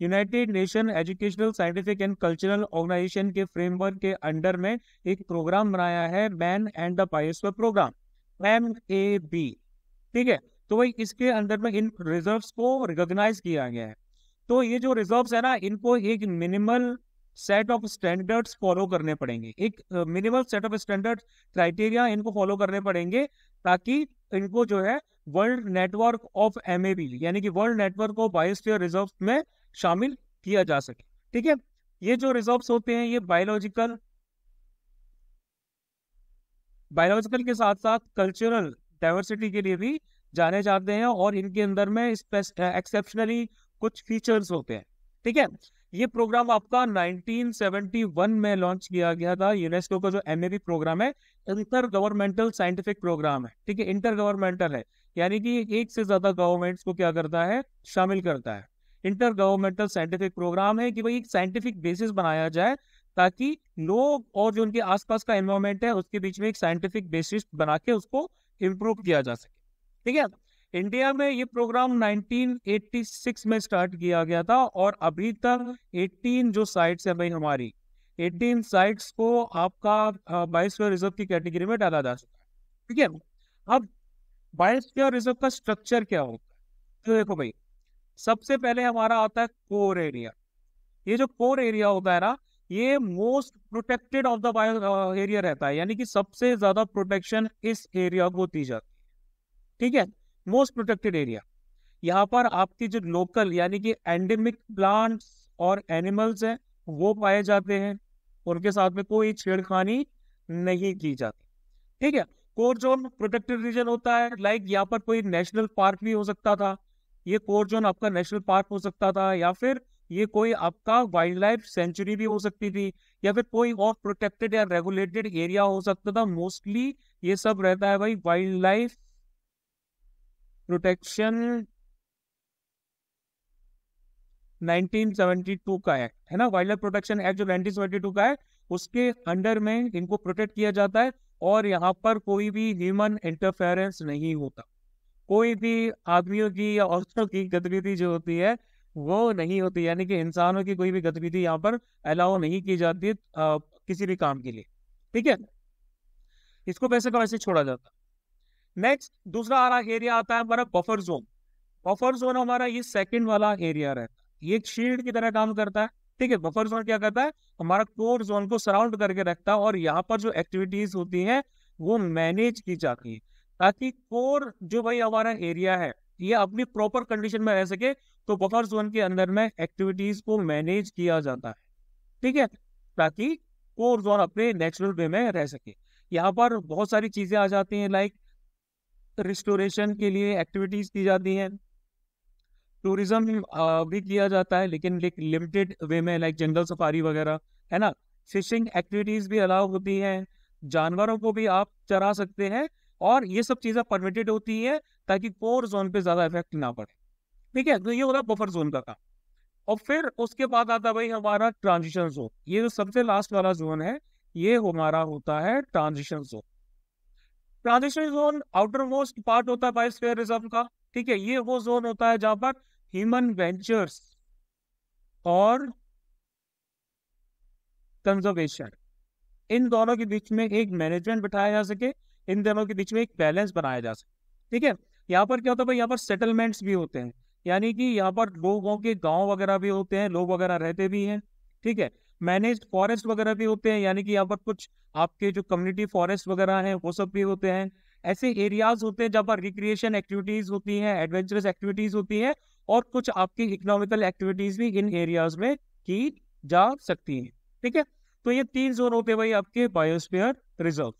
United Nation Educational Scientific and Cultural Organisation के फ्रेमवर्क के अंडर में एक प्रोग्राम बनाया है man and the programme M A B ठीक है तो वही इसके अंदर में इन रिजर्व्स को रिकॉग्नाइज किया गया है तो ये जो रिजर्व्स है ना इनको एक minimal set of standards follow करने पड़ेंगे एक minimum set of standard criteria इनको फॉलो करने पड़ेंगे ताकि इनको जो है वर्ल्ड नेटवर्क ऑफ एम यानी कि world network of biosphere reserve में शामिल किया जा सके ठीक है ये जो रिजर्व होते हैं ये बायोलॉजिकल बायोलॉजिकल के साथ साथ कल्चरल डाइवर्सिटी के लिए भी जाने जाते हैं और इनके अंदर में एक्सेप्शनली कुछ फीचर्स होते हैं ठीक है ये प्रोग्राम आपका 1971 में लॉन्च किया गया था यूनेस्को का जो एम प्रोग्राम है इंटर गवर्नमेंटल साइंटिफिक प्रोग्राम है ठीक है इंटर गवर्नमेंटल है यानी कि एक से ज्यादा गवर्नमेंट्स को क्या करता है शामिल करता है इंटर गवर्नमेंटल साइंटिफिक प्रोग्राम है कि भाई एक साइंटिफिक बेसिस बनाया जाए ताकि लोग और जो उनके आसपास का एनवायरमेंट है उसके बीच में एक साइंटिफिक बेसिस बना के उसको इम्प्रूव किया जा सके ठीक है इंडिया में ये प्रोग्राम 1986 में स्टार्ट किया गया था और अभी तक 18 जो साइट्स है भाई हमारी 18 साइट्स को आपका बायोस्फीयर रिजर्व की कैटेगरी में डाला जा चुका है ठीक है अब बायोस्फीयर रिजर्व का स्ट्रक्चर क्या होता है तो देखो भाई सबसे पहले हमारा आता है कोर एरिया ये जो कोर एरिया होता है ना ये most protected of the bio area रहता है यानी कि सबसे ज्यादा प्रोटेक्शन इस एरिया को दी जाती है ठीक है मोस्ट प्रोटेक्टेड एरिया यहाँ पर आपके जो लोकल यानी कि एंडेमिक प्लांट्स और एनिमल्स हैं वो पाए जाते हैं उनके साथ में कोई छेड़खानी नहीं की जाती ठीक है कोर जोन प्रोटेक्टेड रीजन होता है लाइक यहाँ पर कोई नेशनल पार्क भी हो सकता था ये कोर जोन आपका नेशनल पार्क हो सकता था या फिर ये कोई आपका वाइल्ड लाइफ सेंचुरी भी हो सकती थी या फिर कोई और प्रोटेक्टेड या रेगुलेटेड एरिया हो सकता था मोस्टली ये सब रहता है भाई वाइल्ड लाइफ प्रोटेक्शन 1972 का एक्ट है ना वाइल्ड लाइफ प्रोटेक्शन एक्ट जो 1972 का है उसके अंडर में इनको प्रोटेक्ट किया जाता है और यहाँ पर कोई भी ह्यूमन इंटरफेरेंस नहीं होता कोई भी आदमियों की या औरतों की गतिविधि जो होती है वो नहीं होती यानी कि इंसानों की कोई भी गतिविधि यहाँ पर अलाउ नहीं की जाती आ, किसी भी काम के लिए ठीक है इसको वैसे का वैसे छोड़ा जाता नेक्स्ट दूसरा हमारा एरिया आता है हमारा बफर जोन बफर जोन हमारा ये सेकंड वाला एरिया रहता है ये शील्ड की तरह काम करता है ठीक है बफर जोन क्या करता है हमारा कोर जोन को सराउंड करके रखता है और यहाँ पर जो एक्टिविटीज होती है वो मैनेज की जाती है ताकि कोर जो भाई हमारा एरिया है ये अपनी प्रॉपर कंडीशन में रह सके तो बफर जोन के अंदर में एक्टिविटीज को मैनेज किया जाता है ठीक है ताकि कोर जोन अपने नेचुरल वे में रह सके यहाँ पर बहुत सारी चीजें आ जाती हैं लाइक रिस्टोरेशन के लिए एक्टिविटीज की जाती हैं टूरिज्म भी किया जाता है लेकिन एक लिमिटेड वे में लाइक जंगल सफारी वगैरह है ना फिशिंग एक्टिविटीज भी अलाउ होती हैं जानवरों को भी आप चरा सकते हैं और ये सब चीज़ें परमिटेड होती है ताकि कोर जोन पे ज़्यादा इफेक्ट ना पड़े ठीक है तो ये होता बफर जोन का काम और फिर उसके बाद आता भाई हमारा ट्रांजिशन जोन ये जो सबसे लास्ट वाला जोन है ये हमारा होता है transition zone transition zone outermost part होता है बायोस्फीयर रिजर्व का ठीक है ये वो जोन होता है जहां पर ह्यूमन वेंचर्स और कंजर्वेशन इन दोनों के बीच में एक मैनेजमेंट बिठाया जा सके इन दोनों के बीच में एक बैलेंस बनाया जा सके ठीक है यहाँ पर क्या होता है भाई यहाँ पर सेटलमेंट्स भी होते हैं यानी कि यहाँ पर लोगों के गांव वगैरह भी होते हैं लोग वगैरह रहते भी हैं ठीक है मैनेज फॉरेस्ट वगैरह भी होते हैं यानी कि यहाँ पर कुछ आपके जो कम्युनिटी फॉरेस्ट वगैरह हैं वो सब भी होते हैं ऐसे एरियाज होते हैं जहाँ पर रिक्रिएशन एक्टिविटीज होती हैं एडवेंचरस एक्टिविटीज होती हैं और कुछ आपकी इकोनॉमिकल एक्टिविटीज भी इन एरियाज में की जा सकती हैं ठीक है तो ये तीन जोन होते हैं भाई आपके biosphere reserve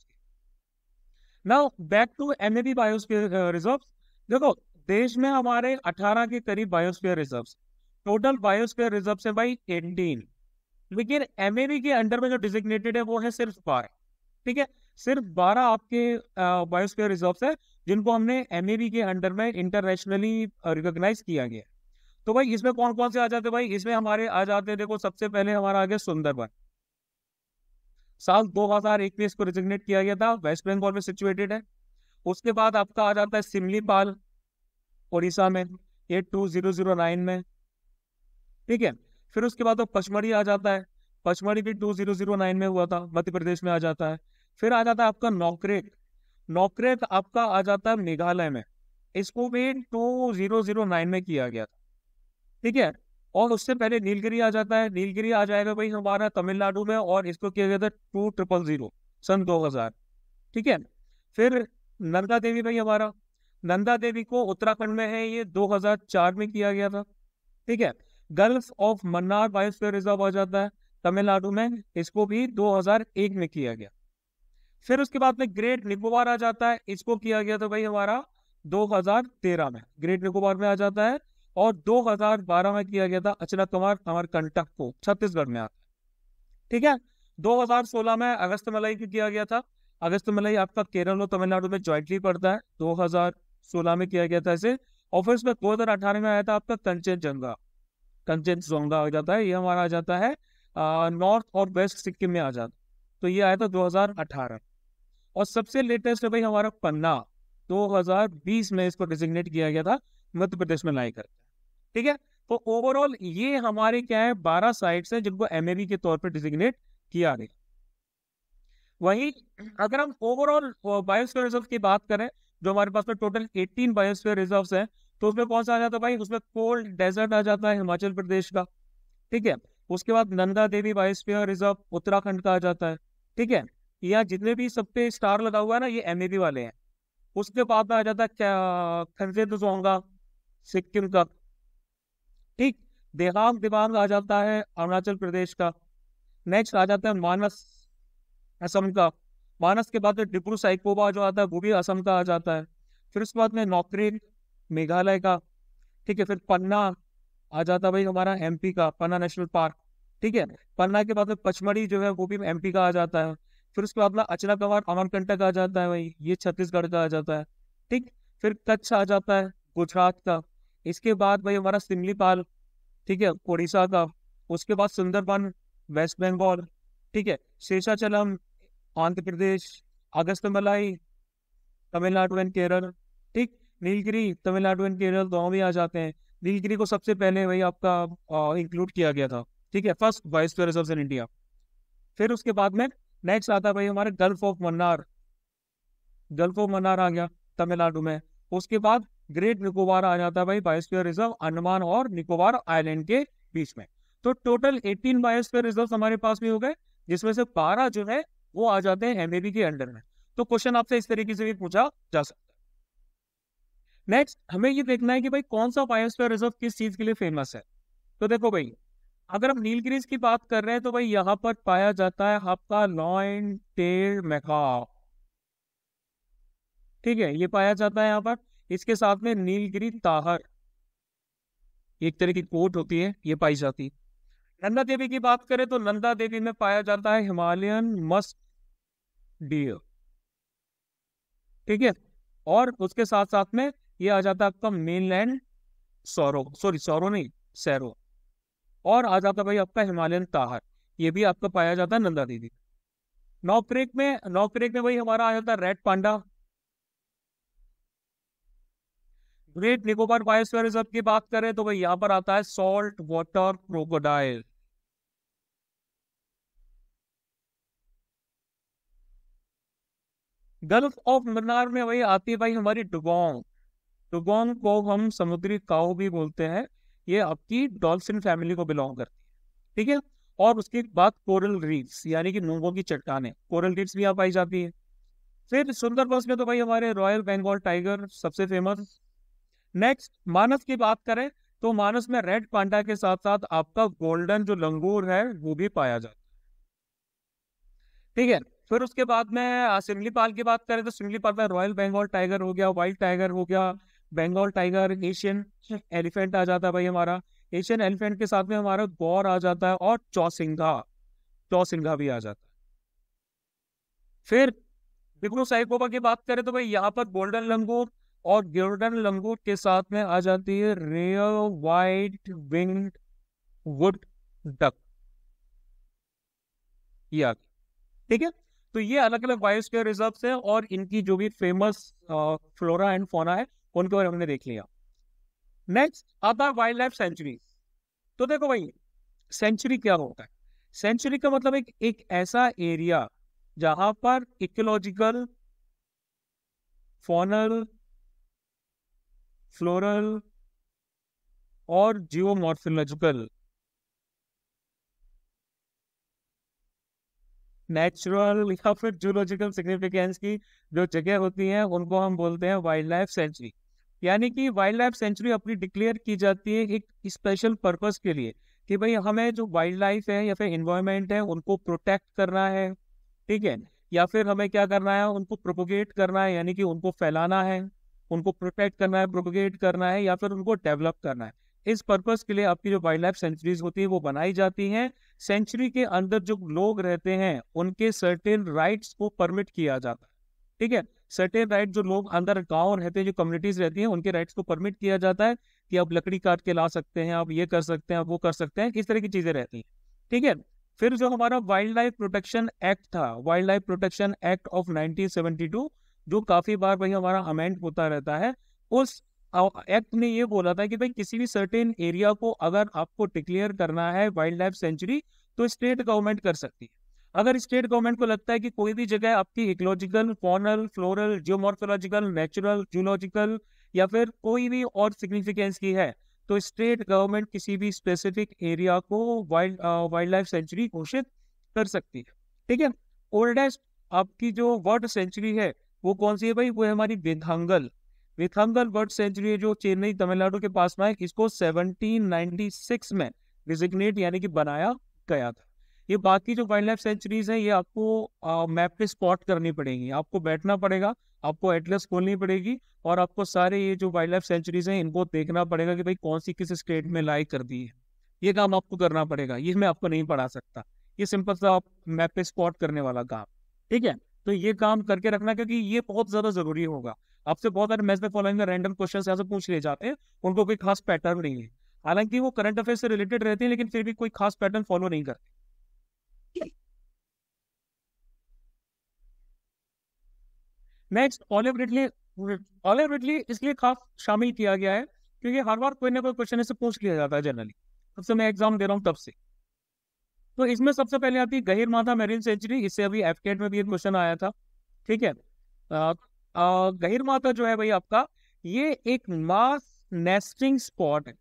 now back to M A biosphere reserve देखो देश में हमारे 18 के करीब biosphere reserve total biosphere reserve है भाई 18 लेकिन एम के अंडर में जो डिजिग्नेटेड है वो है सिर्फ बारह ठीक है सिर्फ बारह आपके बायोस्फीयर रिजर्व है जिनको हमने एम के अंडर में इंटरनेशनली रिकोगनाइज किया गया तो भाई इसमें कौन कौन से आ जाते भाई इसमें हमारे आ जाते हैं देखो सबसे पहले हमारा आ गया सुंदरबन साल 2001 में इसको रिजिग्नेट किया गया था वेस्ट बंगाल में सिचुएटेड है उसके बाद आपका आ जाता है सिमली पाल उड़ीसा में ये नाइन में ठीक है फिर उसके बाद वो पचमढ़ी आ जाता है पचमढ़ी भी टू जीरो जीरो नाइन में हुआ था मध्य प्रदेश में आ जाता है फिर आ जाता है आपका नौकरेक नौकरेक आपका आ जाता है मेघालय में इसको भी टू जीरो जीरो नाइन में किया गया था ठीक है और उससे पहले नीलगिरी आ जाता है नीलगिरी आ जाएगा भाई हमारा तमिलनाडु में और इसको किया गया था टू ट्रिपल जीरो सन दो हजार ठीक है फिर नंदा देवी भाई हमारा नंदा देवी को उत्तराखंड में है ये 2004 में किया गया था ठीक है Gulf of Mannar biosphere reserve आ जाता है तमिलनाडु में इसको भी 2001 में किया गया फिर उसके बाद में ग्रेट निकोबार आ जाता है इसको किया गया था भाई हमारा 2013 में ग्रेट निकोबार में आ जाता है और 2012 में किया गया था अचना कुमार हमारे कंटक को छत्तीसगढ़ में आता है ठीक है 2016 में अगस्त मलाई को किया गया था अगस्त मलाई आपका केरल और तमिलनाडु में ज्वाइंटली पड़ता है 2016 में किया गया था इसे और फिर उसमें दो में आया था आपका कंचन जंगा कंजेंट जोंगा हो जाता है ये हमारा आ जाता है नॉर्थ और वेस्ट सिक्किम में आ जाता तो ये आया था 2018 और सबसे लेटेस्ट है भाई हमारा पन्ना 2020 में इसको डिजिग्नेट किया गया था मध्य प्रदेश में लाई कर ठीक है तो ओवरऑल ये हमारे क्या है बारह साइट्स हैं जिनको एम के तौर पर डिजिग्नेट किया गया वहीं अगर हम ओवरऑल बायोस्फीयर रिजर्व की बात करें जो हमारे पास में टोटल 18 बायोस्फीयर रिजर्व्स हैं तो उसमें कौन सा आ जाता है भाई उसमें कोल्ड डेजर्ट आ जाता है हिमाचल प्रदेश का ठीक है उसके बाद नंदा देवी बायोस्फीयर रिजर्व उत्तराखंड का आ जाता है ठीक है यहाँ जितने भी सब पे स्टार लगा हुआ है ना ये एम वाले हैं उसके बाद में आ जाता है खनजे दुजोंगा सिक्किम का ठीक देहांग दिबांग आ जाता है अरुणाचल प्रदेश का नेक्स्ट आ जाता है मानस असम का मानस के बाद डिब्रू साइकोबा जो आता है वो भी असम का आ जाता है फिर उसके बाद में नौकरी मेघालय का ठीक है फिर पन्ना आ जाता भाई हमारा एमपी का पन्ना नेशनल पार्क ठीक है पन्ना के बाद में पचमढ़ी जो है वो भी एमपी का आ जाता है फिर उसके बाद में अचना कवार अमरकंटक आ जाता है भाई ये छत्तीसगढ़ का आ जाता है ठीक फिर कच्छ आ जाता है गुजरात का इसके बाद भाई हमारा सिमलीपाल ठीक है उड़ीसा का उसके बाद सुंदरबन वेस्ट बंगाल ठीक है शेषाचलम आंध्र प्रदेश अगस्त मलाई तमिलनाडु एंड केरल ठीक नीलगिरी तमिलनाडु एंड केरल दोनों भी आ जाते हैं नीलगिरी को सबसे पहले वही आपका इंक्लूड किया गया था ठीक है first vice reserve in India फिर उसके बाद में नेक्स्ट आता भाई हमारे Gulf of Mannar Gulf of Mannar आ गया तमिलनाडु में उसके बाद ग्रेट निकोबार आ जाता है भाई बायोस्फीयर रिजर्व अंडमान और निकोबार आइलैंड के बीच में तो टोटल 18 बायोस्फीयर रिजर्व हमारे पास भी हो गए जिसमें से 12 जो है वो आ जाते हैं एमएबी के अंडर में तो क्वेश्चन आपसे इस तरीके से भी पूछा जा सकता नेक्स्ट हमें ये देखना है कि भाई कौन सा बायोस्फीयर रिजर्व किस चीज के लिए फेमस है तो देखो भाई अगर हम नीलगिरीज की बात कर रहे हैं तो भाई यहाँ पर पाया जाता है आपका लॉइन टेर मेघा ठीक है ये पाया जाता है यहाँ पर इसके साथ में नीलगिरी ताहर एक तरह की कोट होती है ये पाई जाती है नंदा देवी की बात करें तो नंदा देवी में पाया जाता है हिमालयन मस्ट डियर ठीक है और उसके साथ साथ में ये आ जाता आपका mainland serow sorry serow नहीं सैरो और आ जाता भाई आपका हिमालयन ताहर ये भी आपका पाया जाता है नंदा दीदी नॉक्रेक में नौकरेक में भाई हमारा आ जाता है red panda Great Nicobar biosphere reserve की बात करें तो भाई यहां पर आता है saltwater crocodile Gulf of Mannar में वही आती है भाई हमारी डुगोंग डुगोंग को हम समुद्री काऊ भी बोलते हैं ये आपकी डॉल्फिन फैमिली को बिलोंग करती है ठीक है और उसके बाद कोरल रीफ्स यानी कि नोगों की चट्टाने कोरल रीफ्स भी यहाँ पाई जाती है फिर सुंदरबंस में तो भाई हमारे रॉयल बेंगाल टाइगर सबसे फेमस नेक्स्ट मानस की बात करें तो मानस में रेड पांडा के साथ साथ आपका गोल्डन जो लंगूर है वो भी पाया जाता है ठीक है फिर उसके बाद में सिमलीपाल की बात करें तो सिमलीपाल में रॉयल बेंगाल टाइगर हो गया वाइल्ड टाइगर हो गया बंगाल टाइगर एशियन एलिफेंट आ जाता है भाई हमारा एशियन एलिफेंट के साथ में हमारा गौर आ जाता है और चौसिंगा चौसिंगा भी आ जाता है फिर बिग्रो साइकोबा की बात करें तो भाई यहाँ पर गोल्डन लंगूर और गोल्डन लंगूर के साथ में आ जाती है rare white wing wood duck ठीक है तो ये अलग अलग बायोस्फीयर रिजर्व्स हैं और इनकी जो भी फेमस फ्लोरा एंड फोना है उनको हमने देख लिया नेक्स्ट आता है वाइल्ड लाइफ सेंचुरी तो देखो भाई सेंचुरी क्या होता है सेंचुरी का मतलब एक एक ऐसा एरिया जहां पर इकोलॉजिकल फॉनल फ्लोरल और जियोमोर्फोलॉजिकल नेचुरल या फिर जूलॉजिकल सिग्निफिकेंस की जो जगह होती है उनको हम बोलते हैं वाइल्ड लाइफ सेंचुरी यानी कि वाइल्ड लाइफ सेंचुरी अपनी डिक्लेयर की जाती है एक स्पेशल पर्पज के लिए कि भाई हमें जो वाइल्ड लाइफ है या फिर इन्वायरमेंट है उनको प्रोटेक्ट करना है ठीक है या फिर हमें क्या करना है उनको प्रोपोगेट करना है यानी कि उनको फैलाना है उनको प्रोटेक्ट करना है प्रोपोगेट करना है या फिर उनको डेवलप करना है इस पर्पज के लिए आपकी जो वाइल्ड लाइफ सेंचुरीज होती है वो बनाई जाती हैं सेंचुरी के अंदर जो लोग रहते हैं उनके सर्टेन राइट्स को परमिट किया जाता है ठीक है सर्टेन राइट जो लोग अंदर गाँव रहते हैं जो कम्युनिटीज रहती हैं उनके राइट्स को परमिट किया जाता है कि आप लकड़ी काट के ला सकते हैं आप ये कर सकते हैं आप वो कर सकते हैं इस तरह की चीज़ें रहती हैं ठीक है फिर जो हमारा वाइल्ड लाइफ प्रोटेक्शन एक्ट था wildlife protection act of nineteen जो काफ़ी बार भाई हमारा अमेंड होता रहता है उस एक्ट ने ये बोला था कि भाई किसी भी सर्टेन एरिया को अगर आपको डिक्लेयर करना है वाइल्ड लाइफ सेंचुरी तो स्टेट गवर्नमेंट कर सकती है अगर स्टेट गवर्नमेंट को लगता है कि कोई भी जगह आपकी ecological faunal floral geomorphological natural zoological या फिर कोई भी और सिग्निफिकेंस की है तो स्टेट गवर्नमेंट किसी भी स्पेसिफिक एरिया को वाइल्ड वाइल्ड लाइफ सेंचुरी घोषित कर सकती है ठीक है ओल्डेस्ट आपकी जो वर्ड सेंचुरी है वो कौन सी है भाई वो है हमारी वेथांगल विथांगल वर्ड सेंचुरी है जो चेन्नई तमिलनाडु के पास में है इसको 1796 में डिजिग्नेट यानी कि बनाया गया था ये बाकी जो वाइल्ड लाइफ सेंचुरीज है ये आपको मैप पे स्पॉट करनी पड़ेगी आपको बैठना पड़ेगा आपको एटलस खोलनी पड़ेगी और आपको सारे ये जो वाइल्ड लाइफ सेंचुरीज हैं इनको देखना पड़ेगा कि भाई कौन सी किस स्टेट में लाइक कर दी है ये काम आपको करना पड़ेगा ये मैं आपको नहीं पढ़ा सकता ये सिंपल सा आप मैप पे स्पॉट करने वाला काम ठीक है तो ये काम करके रखना क्योंकि ये बहुत ज्यादा जरूरी होगा आपसे बहुत सारे मैच में फॉलोइंग रैंडम क्वेश्चन ऐसे पूछ ले जाते हैं उनको कोई खास पैटर्न नहीं है हालांकि वो करंट अफेयर से रिलेटेड रहते हैं लेकिन फिर भी कोई खास पैटर्न फॉलो नहीं करते next olive ridley olive ridley इसलिए खास शामिल किया गया है क्योंकि हर बार कोई ना कोई क्वेश्चन इसे पूछ लिया जाता है जनरली तब से मैं एग्जाम दे रहा हूँ तब से तो इसमें सबसे पहले आती है गहिर माथा मेरिन सेंचुरी इससे अभी एफकेट में भी एक क्वेश्चन आया था ठीक है गहिर माथा जो है भाई आपका ये एक मास नेस्टिंग स्पॉट है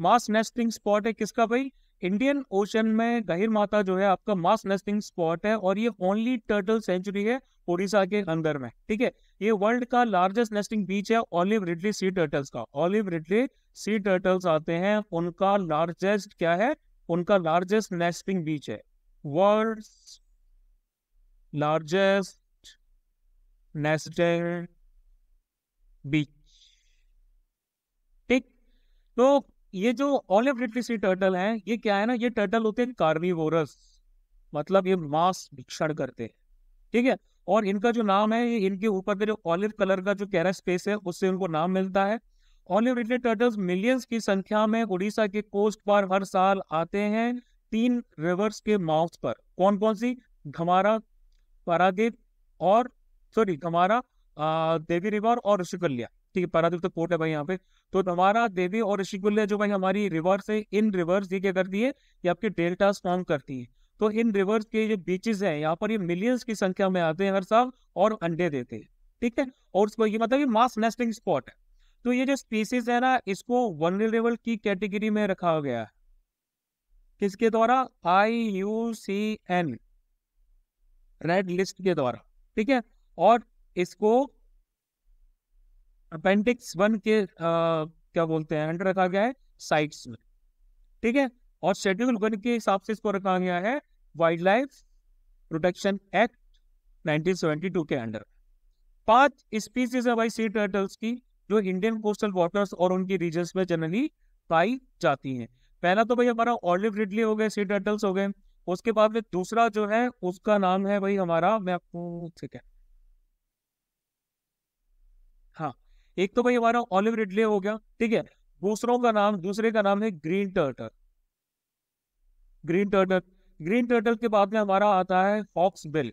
मास नेस्टिंग स्पॉट है किसका भाई इंडियन ओशन में गहिर माता जो है आपका मास नेस्टिंग स्पॉट है और ये ओनली टर्टल सेंचुरी है ओडिशा के अंदर में ठीक है ये वर्ल्ड का लार्जेस्ट नेस्टिंग बीच है ऑलिव रिडली सी टर्टल्स का ऑलिव रिडली सी टर्टल्स आते हैं उनका लार्जेस्ट क्या है उनका लार्जेस्ट नेस्टिंग बीच है वर्ल्ड लार्जेस्ट नेस्टिंग बीच ठीक तो ये जो ऑलिव रिट्रीसी टर्टल है ये क्या है ना ये टर्टल होते हैं कार्निवोरस मतलब ये मांस भिक्षण करते हैं ठीक है और इनका जो नाम है ये इनके ऊपर का जो ऑलिव कलर का जो कैरा स्पेस है उससे उनको नाम मिलता है ऑलिव रिटली टर्टल्स मिलियंस की संख्या में उड़ीसा के कोस्ट पर हर साल आते हैं तीन रिवर्स के माउथ पर कौन कौन सी घमारा पारादीप और सॉरी घमारा देवी रिवर और ऋषिकल्या ठीक है पारादीप तक पोर्ट है भाई यहाँ पे तो हमारा देवी और ऋषिकुल जो भाई हमारी रिवर्स है इन रिवर्स ये क्या करती है ये आपके डेल्टा फॉर्म करती है तो इन रिवर्स के जो बीचेस हैं यहाँ पर ये मिलियंस की संख्या में आते हैं हर साल और अंडे देते हैं ठीक है और उसको ये मतलब ये मास नेस्टिंग स्पॉट है तो ये जो स्पीसीज है ना इसको वनरेबल की कैटेगरी में रखा गया है किसके द्वारा I U C N red list के द्वारा ठीक है और इसको अपेंडिक्स वन के आ, क्या बोलते हैं अंडर रखा गया है साइट्स में ठीक है और शेड्यूल वन के हिसाब से इसको रखा गया है वाइल्ड लाइफ प्रोटेक्शन एक्ट 1972 के अंडर पांच स्पीसीज है भाई सी टर्टल्स की जो इंडियन कोस्टल वाटर्स और उनकी रीजन में जनरली पाई जाती हैं पहला तो भाई हमारा ऑलिव रिडली हो गए सी टर्टल्स हो गए उसके बाद में दूसरा जो है उसका नाम है भाई हमारा मैं आपको ठीक है एक तो भाई हमारा ऑलिव रिडले हो गया ठीक है दूसरों का नाम दूसरे का नाम है green turtle green turtle green turtle के बाद में हमारा आता है hawksbill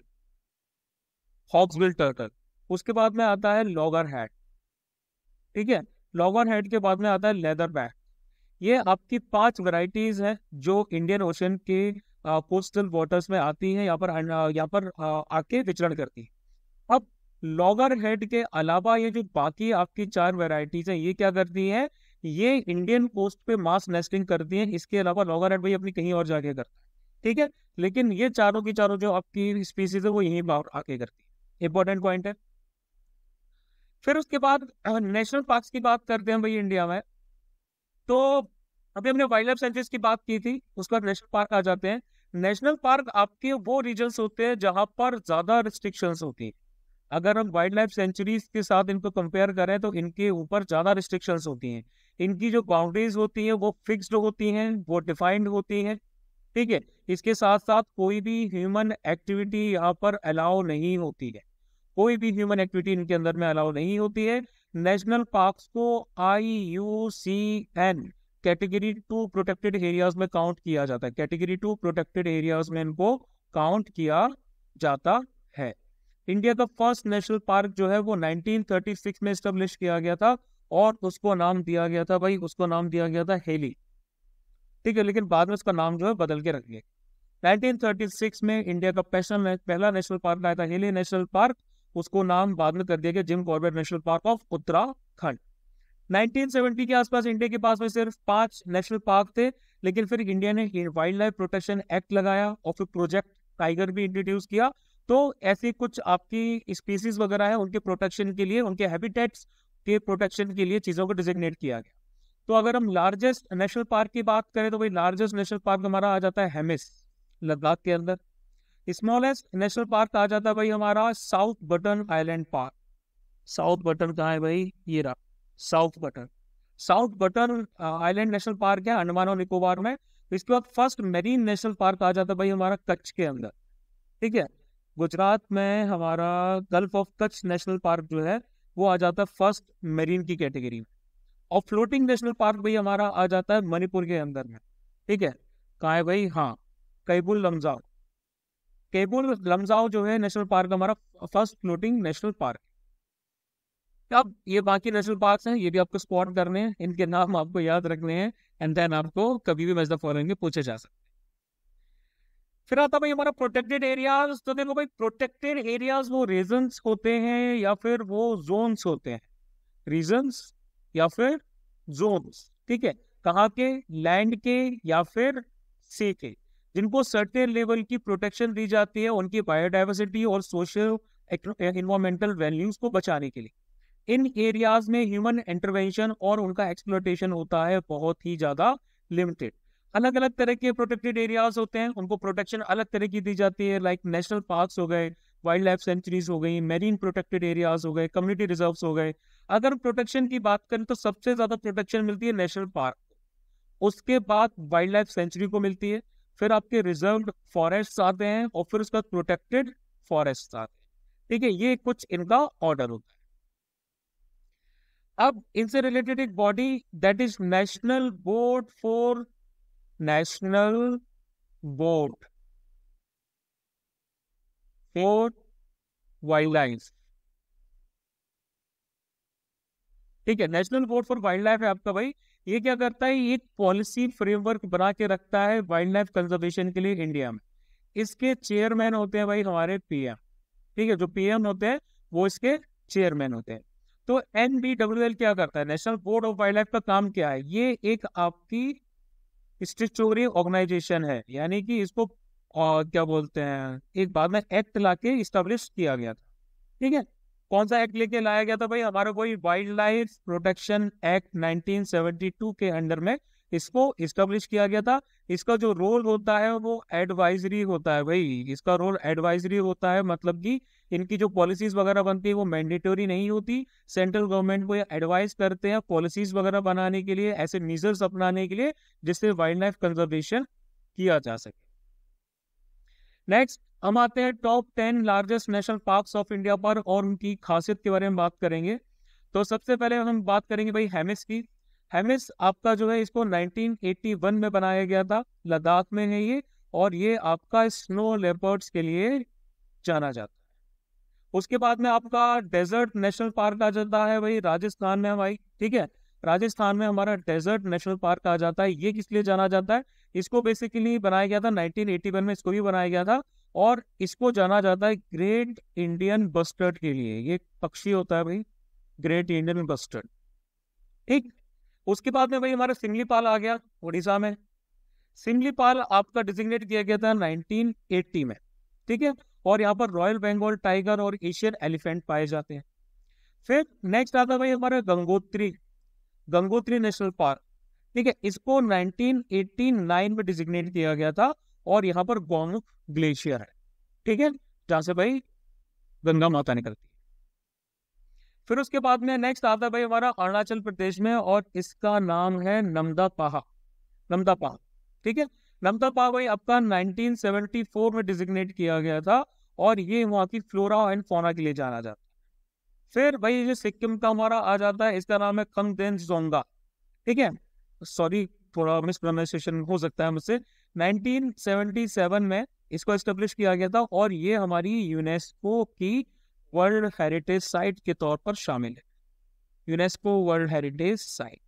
hawksbill turtle उसके बाद में आता है लॉगर हैड ठीक है लॉगर हैड के बाद में आता है लेदर बैग ये आपकी पांच वैरायटीज हैं जो इंडियन ओशन के कोस्टल वाटर्स में आती हैं यहाँ पर यहाँ पर आके विचरण करती है लॉगर हेड के अलावा ये जो बाकी आपकी चार वेराइटीज हैं ये क्या करती हैं ये इंडियन कोस्ट पे मास नेस्टिंग करती हैं इसके अलावा लॉगर हेड भाई अपनी कहीं और जाके करता है ठीक है लेकिन ये चारों की चारों जो आपकी स्पीसीज है वो यहीं बाहर आके करती है इंपॉर्टेंट पॉइंट है फिर उसके बाद नेशनल पार्क की बात करते हैं भाई इंडिया में तो अभी हमने वाइल्ड लाइफ सेंचुरीज की बात की थी उसके बाद नेशनल पार्क आ जाते हैं नेशनल पार्क आपके वो रीजन होते हैं जहां पर ज्यादा रिस्ट्रिक्शंस होती है अगर हम वाइल्ड लाइफ सेंचुरीज के साथ इनको कंपेयर करें तो इनके ऊपर ज़्यादा रिस्ट्रिक्शंस होती हैं इनकी जो बाउंड्रीज होती हैं वो फिक्स्ड होती हैं वो डिफाइंड होती हैं ठीक है इसके साथ साथ कोई भी ह्यूमन एक्टिविटी यहाँ पर अलाउ नहीं होती है कोई भी ह्यूमन एक्टिविटी इनके अंदर में अलाउ नहीं होती है नेशनल पार्क्स को I U C N category two protected areas में काउंट किया जाता है कैटेगरी टू प्रोटेक्टेड एरियाज में इनको काउंट किया जाता है इंडिया का फर्स्ट नेशनल पार्क जो है वो 1936 में स्टेब्लिश किया गया था और उसको नाम दिया गया था भाई उसको नाम दिया गया था हेली ठीक है लेकिन बाद में उसका नाम जो है बदल के रख दिया 1936 में इंडिया का पैशन पहला नेशनल पार्क आया था हेली नेशनल पार्क उसको नाम बाद में कर दिया गया Jim Corbett national park of Uttarakhand 1970 के आसपास इंडिया के पास में सिर्फ पांच नेशनल पार्क थे लेकिन फिर इंडिया ने वाइल्ड लाइफ प्रोटेक्शन एक्ट लगाया और फिर प्रोजेक्ट टाइगर भी इंट्रोड्यूस किया तो ऐसी कुछ आपकी स्पीसीज वगैरह है उनके प्रोटेक्शन के लिए उनके हैबिटेट्स के प्रोटेक्शन के लिए चीज़ों को डिजिग्नेट किया गया तो अगर हम लार्जेस्ट नेशनल पार्क की बात करें तो भाई लार्जेस्ट नेशनल पार्क हमारा आ जाता है हेमिस लद्दाख के अंदर स्मॉलेस्ट नेशनल पार्क आ जाता है भाई हमारा South Button island park South Button कहाँ है भाई ये रहा South Button South Button island national park है अंडमान और निकोबार में तो इसके बाद फर्स्ट मेरीन नेशनल पार्क आ जाता है भाई हमारा कच्छ के अंदर ठीक है गुजरात में हमारा Gulf of Kutch national park जो है वो आ जाता है फर्स्ट मेरीन की कैटेगरी में और फ्लोटिंग नेशनल पार्क भी हमारा आ जाता है मणिपुर के अंदर में ठीक है कहा है भाई हाँ कैबुल लमजाओ कैबुल लमजाओ जो है नेशनल पार्क हमारा फर्स्ट फ्लोटिंग नेशनल पार्क अब ये बाकी नेशनल पार्क हैं ये भी आपको स्पॉट करने हैं इनके नाम आपको याद रखने हैं एंड देन आपको कभी भी मैच द फॉलोइंग में पूछे जा सकते हैं फिर आता भाई हमारा प्रोटेक्टेड एरियाज तो देखो भाई प्रोटेक्टेड एरियाज वो रीजन होते हैं या फिर वो जोन्स होते हैं रीजन या फिर जोन्स ठीक है कहा के लैंड के या फिर सी के जिनको सर्टेन लेवल की प्रोटेक्शन दी जाती है उनकी बायोडाइवर्सिटी और सोशल इन्वायरमेंटल वैल्यूज को बचाने के लिए इन एरियाज में ह्यूमन इंटरवेंशन और उनका एक्सप्लोटेशन होता है बहुत ही ज्यादा लिमिटेड अलग अलग तरह के प्रोटेक्टेड एरियाज होते हैं उनको प्रोटेक्शन अलग तरह की दी जाती है लाइक नेशनल पार्क्स हो गए वाइल्ड लाइफ सेंचुरीज हो गई मेरीन प्रोटेक्टेड एरियाज हो गए कम्युनिटी रिजर्व हो गए अगर प्रोटेक्शन की बात करें तो सबसे ज़्यादा प्रोटेक्शन मिलती है नेशनल पार्क उसके बाद वाइल्ड लाइफ सेंचुरी को मिलती है फिर आपके रिजर्व फॉरेस्ट आते हैं और फिर उसके बाद प्रोटेक्टेड फॉरेस्ट आते हैं ठीक है ये कुछ इनका ऑर्डर होता है अब इनसे रिलेटेड एक body that is national board for national board for wildlife ठीक है national board for wildlife है आपका भाई ये क्या करता है एक पॉलिसी फ्रेमवर्क बना के रखता है वाइल्ड लाइफ कंजर्वेशन के लिए इंडिया में इसके चेयरमैन होते हैं भाई हमारे पीएम ठीक है जो पीएम होते हैं वो इसके चेयरमैन होते हैं तो एन क्या करता है national board of wildlife का काम क्या है ये एक आपकी स्टेचुरी ऑर्गेनाइजेशन है यानी कि इसको और क्या बोलते हैं एक बाद में एक्ट ला के स्टेब्लिश किया गया था ठीक है कौन सा एक्ट लेके लाया गया था भाई हमारा कोई वाइल्ड लाइफ प्रोटेक्शन एक्ट 1972 के अंडर में इसको स्टेब्लिश किया गया था इसका जो रोल होता है वो एडवाइजरी होता है भाई इसका रोल एडवाइजरी होता है मतलब कि इनकी जो पॉलिसीज वगैरह बनती है वो मैंडेटोरी नहीं होती सेंट्रल गवर्नमेंट को एडवाइस करते हैं पॉलिसीज वगैरह बनाने के लिए ऐसे मेजर्स अपनाने के लिए जिससे वाइल्ड लाइफ कंजर्वेशन किया जा सके नेक्स्ट हम आते हैं top ten largest national park of India पर और उनकी खासियत के बारे में बात करेंगे तो सबसे पहले हम बात करेंगे भाई हेमिस की हेमिस आपका जो है इसको 1981 में बनाया गया था लद्दाख में है ये और ये आपका स्नो लेपर्ड्स के लिए जाना जाता उसके बाद में आपका डेजर्ट नेशनल पार्क आ जाता है भाई राजस्थान में हमारी ठीक है राजस्थान में हमारा डेजर्ट नेशनल पार्क आ जाता है ये किस लिए जाना जाता है इसको बेसिकली बनाया गया था 1981 में इसको भी बनाया गया था और इसको जाना जाता है ग्रेट इंडियन बस्टर्ड के लिए ये पक्षी होता है भाई ग्रेट इंडियन बस्टर्ड ठीक उसके बाद में भाई हमारा सिमलीपाल आ गया उड़ीसा में सिमलीपाल आपका डिजिग्नेट किया गया था 1980 में ठीक है और यहाँ पर रॉयल बंगाल टाइगर और एशियन एलिफेंट पाए जाते हैं फिर नेक्स्ट आता भाई हमारा गंगोत्री गंगोत्री नेशनल पार्क ठीक है इसको 1989 में डिजिग्नेट किया गया था और यहाँ पर गोमुख ग्लेशियर है ठीक है जहां से भाई गंगा माता निकलती है फिर उसके बाद में नेक्स्ट आता है भाई हमारा अरुणाचल प्रदेश में और इसका नाम है नमदा पहा नमदा पहा ठीक है नमता नाइनटीन आपका फोर में डिजिग्नेट किया गया था और ये वहाँ की फ्लोरा एंड फोना के लिए जाना जाता फिर भाई ये सिक्किम का हमारा आ जाता है इसका नाम है कंगदेन जोंगा ठीक है सॉरी थोड़ा मिसप्रोनाउंसिएशन हो सकता है मुझसे 1977 में इसको एस्टेब्लिश किया गया था और ये हमारी यूनेस्को की वर्ल्ड हेरिटेज साइट के तौर पर शामिल है यूनेस्को वर्ल्ड हेरिटेज साइट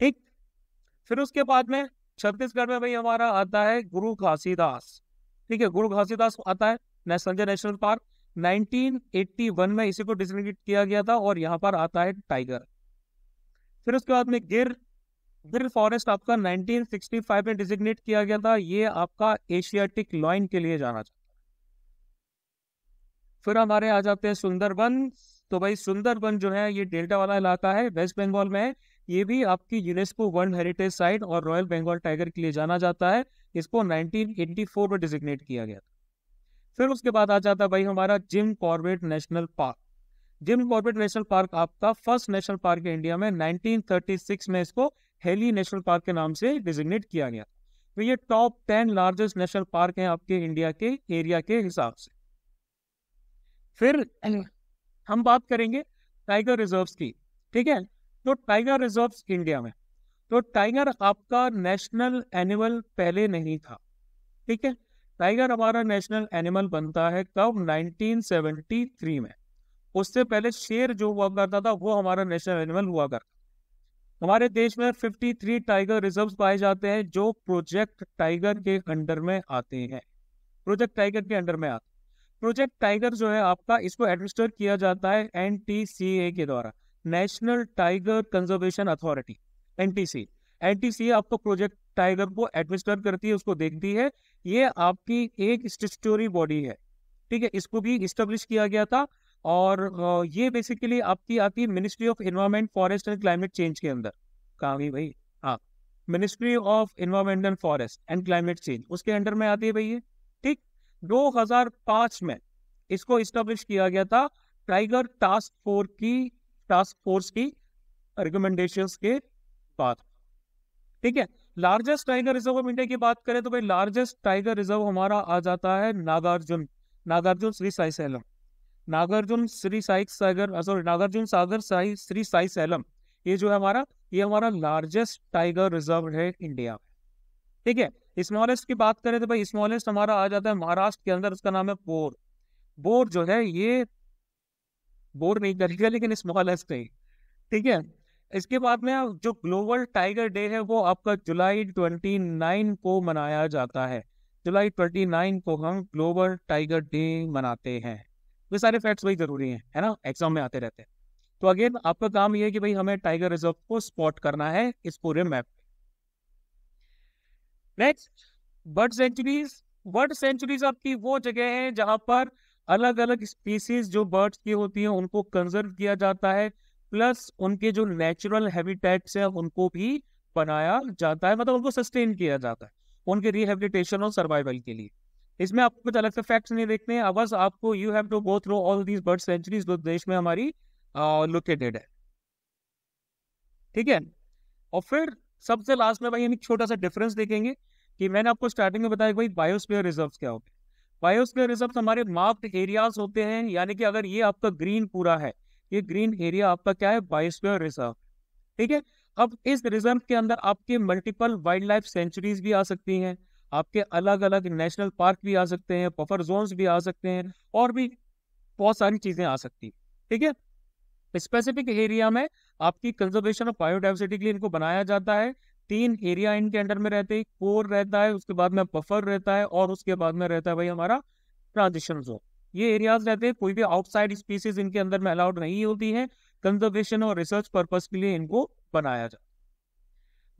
ठीक फिर उसके बाद में छत्तीसगढ़ में भाई हमारा आता है गुरु घासीदास ठीक है गुरु घासीदास आता है संजय नेशनल पार्क 1981 में इसी को डिस्टिंग किया गया था और यहाँ पर आता है टाइगर फिर उसके बाद में गिर गिर फॉरेस्ट आपका 1965 में डिजिग्नेट किया गया था ये आपका एशियाटिक लॉइन के लिए जाना जाता है फिर हमारे आ जाते हैं सुंदरबन तो भाई सुंदरबन जो है ये डेल्टा वाला इलाका है वेस्ट बंगाल में ये भी आपकी यूनेस्को वर्ल्ड हेरिटेज साइट और रॉयल बंगाल टाइगर के लिए जाना जाता है इसको 1984 में डिजिग्नेट किया गया फिर उसके बाद आ जाता है भाई हमारा Jim Corbett national park Jim Corbett national park आपका फर्स्ट नेशनल पार्क है इंडिया में 1936 में इसको हेली नेशनल पार्क के नाम से डिजिग्नेट किया गया तो ये top ten largest national park हैं आपके इंडिया के एरिया के हिसाब से फिर हम बात करेंगे टाइगर रिजर्व्स की ठीक है तो टाइगर रिजर्व इंडिया में तो टाइगर आपका नेशनल एनिमल पहले नहीं था ठीक है टाइगर हमारा नेशनल एनिमल बनता है कब 1973 में उससे पहले शेर जो हुआ करता था वो हमारा नेशनल एनिमल हुआ करता हमारे देश में 53 टाइगर रिजर्व्स पाए जाते हैं जो प्रोजेक्ट टाइगर के अंडर में आते हैं प्रोजेक्ट टाइगर के अंडर में आते प्रोजेक्ट टाइगर जो है आपका इसको एडमिनिस्टर किया जाता है एन के द्वारा national tiger conservation authority NTC NTC आपको प्रोजेक्ट टाइगर को एडमिनिस्टर करती है उसको देखती है ये आपकी एक स्टेचुटरी बॉडी है ठीक है इसको भी इस्टेब्लिश किया गया था और ये बेसिकली आपकी आपकी ministry of environment forest and climate change के अंदर कहा गई भाई हाँ ministry of environment and forest and climate change उसके अंडर में आती है भाई ये ठीक 2005 में इसको इस्टेब्लिश किया गया था टाइगर टास्क फोर्स की टास्क फोर्स की रिकमेंडेश के बाद ठीक है largest tiger reserve of India की बात करें तो भाई लार्जेस्ट टाइगर रिजर्व हमारा आ जाता है Nagarjuna Nagarjuna Shri Srisailam Nagarjuna Shri Sai Sagar sorry Nagarjuna Sagar Sai Srisailam ये जो है हमारा ये हमारा लार्जेस्ट टाइगर रिजर्व है इंडिया में ठीक है स्मॉलेस्ट की बात करें तो भाई स्मॉलेस्ट हमारा आ जाता है महाराष्ट्र के अंदर उसका नाम है बोर बोर जो है ये बोर नहीं करेगा लेकिन स्मॉलेस्ट नहीं ठीक है इसके बाद में जो ग्लोबल टाइगर डे है वो आपका जुलाई ट्वेंटी नाइन को मनाया जाता है जुलाई ट्वेंटी नाइन को हम ग्लोबल टाइगर डे मनाते हैं ये सारे फैक्ट्स वही ज़रूरी हैं है ना एग्जाम में आते रहते हैं तो अगेन आपका काम ये है कि भाई हमें टाइगर रिजर्व को स्पॉट करना है इस पूरे map next bird sanctuaries bird sanctuaries आपकी वो जगह है जहां पर अलग अलग स्पीसीज जो बर्ड्स की होती हैं उनको कंजर्व किया जाता है प्लस उनके जो नेचुरल हैबिटेट्स हैं उनको भी बनाया जाता है मतलब उनको सस्टेन किया जाता है उनके रिहेबिलिटेशन और सर्वाइवल के लिए इसमें आपको कुछ अलग से फैक्ट्स नहीं देखते हैं बस आपको you have to go through all these bird sanctuaries जो देश में हमारी लोकेटेड है ठीक है और फिर सबसे लास्ट में भाई हम एक छोटा सा डिफरेंस देखेंगे कि मैंने आपको स्टार्टिंग में बताया भाई बायोस्पेयर रिजर्व क्या होते हैं बायोस्फीयर रिजर्व हमारे मार्क्ड एरियाज होते हैं यानी कि अगर ये आपका ग्रीन पूरा है ये ग्रीन एरिया आपका क्या है बायोस्फीयर रिजर्व ठीक है अब इस रिजर्व के अंदर आपके मल्टीपल वाइल्ड लाइफ सेंचुरीज भी आ सकती हैं आपके अलग अलग नेशनल पार्क भी आ सकते हैं बफर जोन भी आ सकते हैं और भी बहुत सारी चीजें आ सकती हैं ठीक है स्पेसिफिक एरिया में आपकी कंजर्वेशन ऑफ बायोडाइवर्सिटी के लिए इनको बनाया जाता है तीन एरिया इनके अंडर में रहते हैं कोर रहता है उसके बाद में बफर रहता है और उसके बाद में रहता है भाई हमारा ट्रांजिशन जोन ये एरियाज रहते हैं कोई भी आउटसाइड स्पीसीज इनके अंदर में अलाउड नहीं होती है कंजर्वेशन और रिसर्च पर्पज के लिए इनको बनाया जाता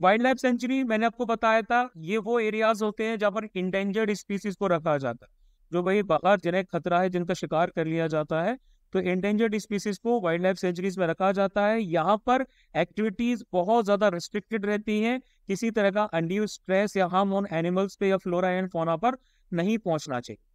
वाइल्ड लाइफ सेंचुरी मैंने आपको बताया था ये वो एरियाज होते हैं जहाँ पर इंडेंजर्ड स्पीसीज को रखा जाता है जो भाई बाहर जिन्हें खतरा है जिनका शिकार कर लिया जाता है तो एंडेंजर्ड स्पीसीज को वाइल्ड लाइफ सेंचुरीज में रखा जाता है यहाँ पर एक्टिविटीज बहुत ज्यादा रिस्ट्रिक्टेड रहती हैं किसी तरह का अंडियो स्ट्रेस या हार्म ऑन एनिमल्स पे या फ्लोरा एंड फोना पर नहीं पहुंचना चाहिए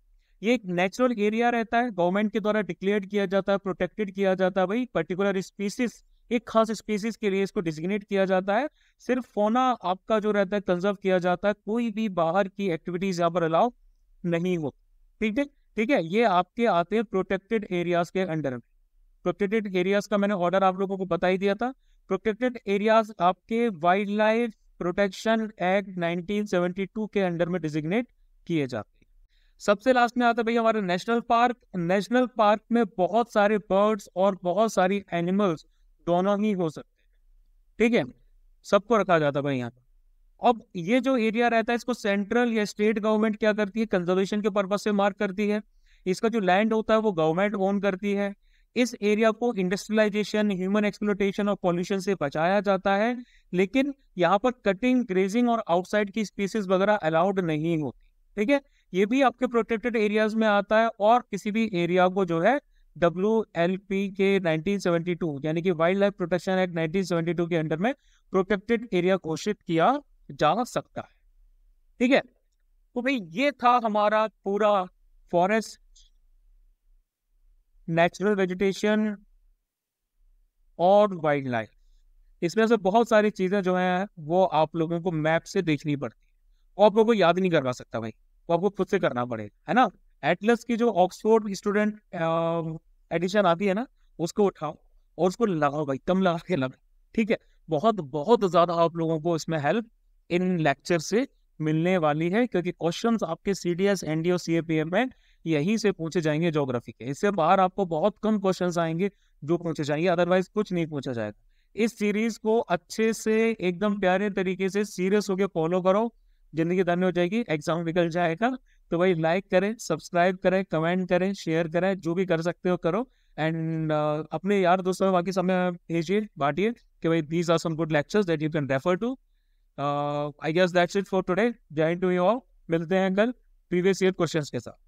ये एक नेचुरल एरिया रहता है गवर्नमेंट के द्वारा डिक्लेयर किया जाता है प्रोटेक्टेड किया जाता है भाई पर्टिकुलर स्पीसीज एक खास स्पीसीज के लिए इसको डिजिग्नेट किया जाता है सिर्फ फोना आपका जो रहता है कंजर्व किया जाता है कोई भी बाहर की एक्टिविटीज यहाँ पर अलाउ नहीं हो ठीक है ठीक है ये आपके आते हैं प्रोटेक्टेड एरियाज के अंडर में प्रोटेक्टेड एरियाज का मैंने ऑर्डर आप लोगों को बता ही दिया था प्रोटेक्टेड एरियाज आपके वाइल्ड लाइफ प्रोटेक्शन एक्ट 1972 के अंडर में डिजिग्नेट किए जाते हैं सबसे लास्ट में आता है भैया हमारे नेशनल पार्क नेशनल पार्क में बहुत सारे बर्ड्स और बहुत सारी एनिमल्स दोनों ही हो सकते हैं ठीक है सबको रखा जाता भाई यहाँ पर अब ये जो एरिया रहता है इसको सेंट्रल या स्टेट गवर्नमेंट क्या करती है कंजर्वेशन के पर्पज से मार्क करती है इसका जो लैंड होता है वो गवर्नमेंट ओन करती है इस एरिया को इंडस्ट्रियलाइजेशन ह्यूमन एक्सप्लोटेशन और पॉल्यूशन से बचाया जाता है लेकिन यहाँ पर कटिंग ग्रेजिंग और आउटसाइड की स्पीसीज वगैरह अलाउड नहीं होती ठीक है ये भी आपके प्रोटेक्टेड एरियाज में आता है और किसी भी एरिया को जो है डब्ल्यू एल पी के नाइनटीन यानी कि वाइल्ड लाइफ प्रोटेक्शन एक्ट 1972 के अंडर में प्रोटेक्टेड एरिया घोषित किया जा सकता है ठीक है तो भाई ये था हमारा पूरा फॉरेस्ट नेचुरल वेजिटेशन और वाइल्ड लाइफ इसमें से बहुत सारी चीज़ें जो हैं वो आप लोगों को मैप से देखनी पड़ती है वो आप लोगों को याद नहीं करवा सकता भाई वो आपको खुद से करना पड़ेगा है ना एटलस की जो ऑक्सफोर्ड स्टूडेंट एडिशन आती है ना उसको उठाओ और उसको लगाओ भाई कम लगा के लगा ठीक है बहुत बहुत ज़्यादा आप लोगों को इसमें हेल्प इन लेक्चर से मिलने वाली है क्योंकि क्वेश्चंस आपके C D S N D O C A P M में यहीं से पूछे जाएंगे ज्योग्राफी के इससे बाहर आपको बहुत कम क्वेश्चंस आएंगे जो पूछे जाएंगे अदरवाइज कुछ नहीं पूछा जाएगा इस सीरीज को अच्छे से एकदम प्यारे तरीके से सीरियस होकर फॉलो करो जिंदगी धन्य हो जाएगी एग्जाम निकल जाएगा तो भाई लाइक करें सब्सक्राइब करें कमेंट करें शेयर करें जो भी कर सकते हो करो एंड uh, अपने यार दोस्तों बाकी समय भेजिए बांटिए कि भाई these are some good lectures that you can refer to I guess that's it for today join to you all मिलते हैं कल प्रीवियस ईयर क्वेश्चंस के साथ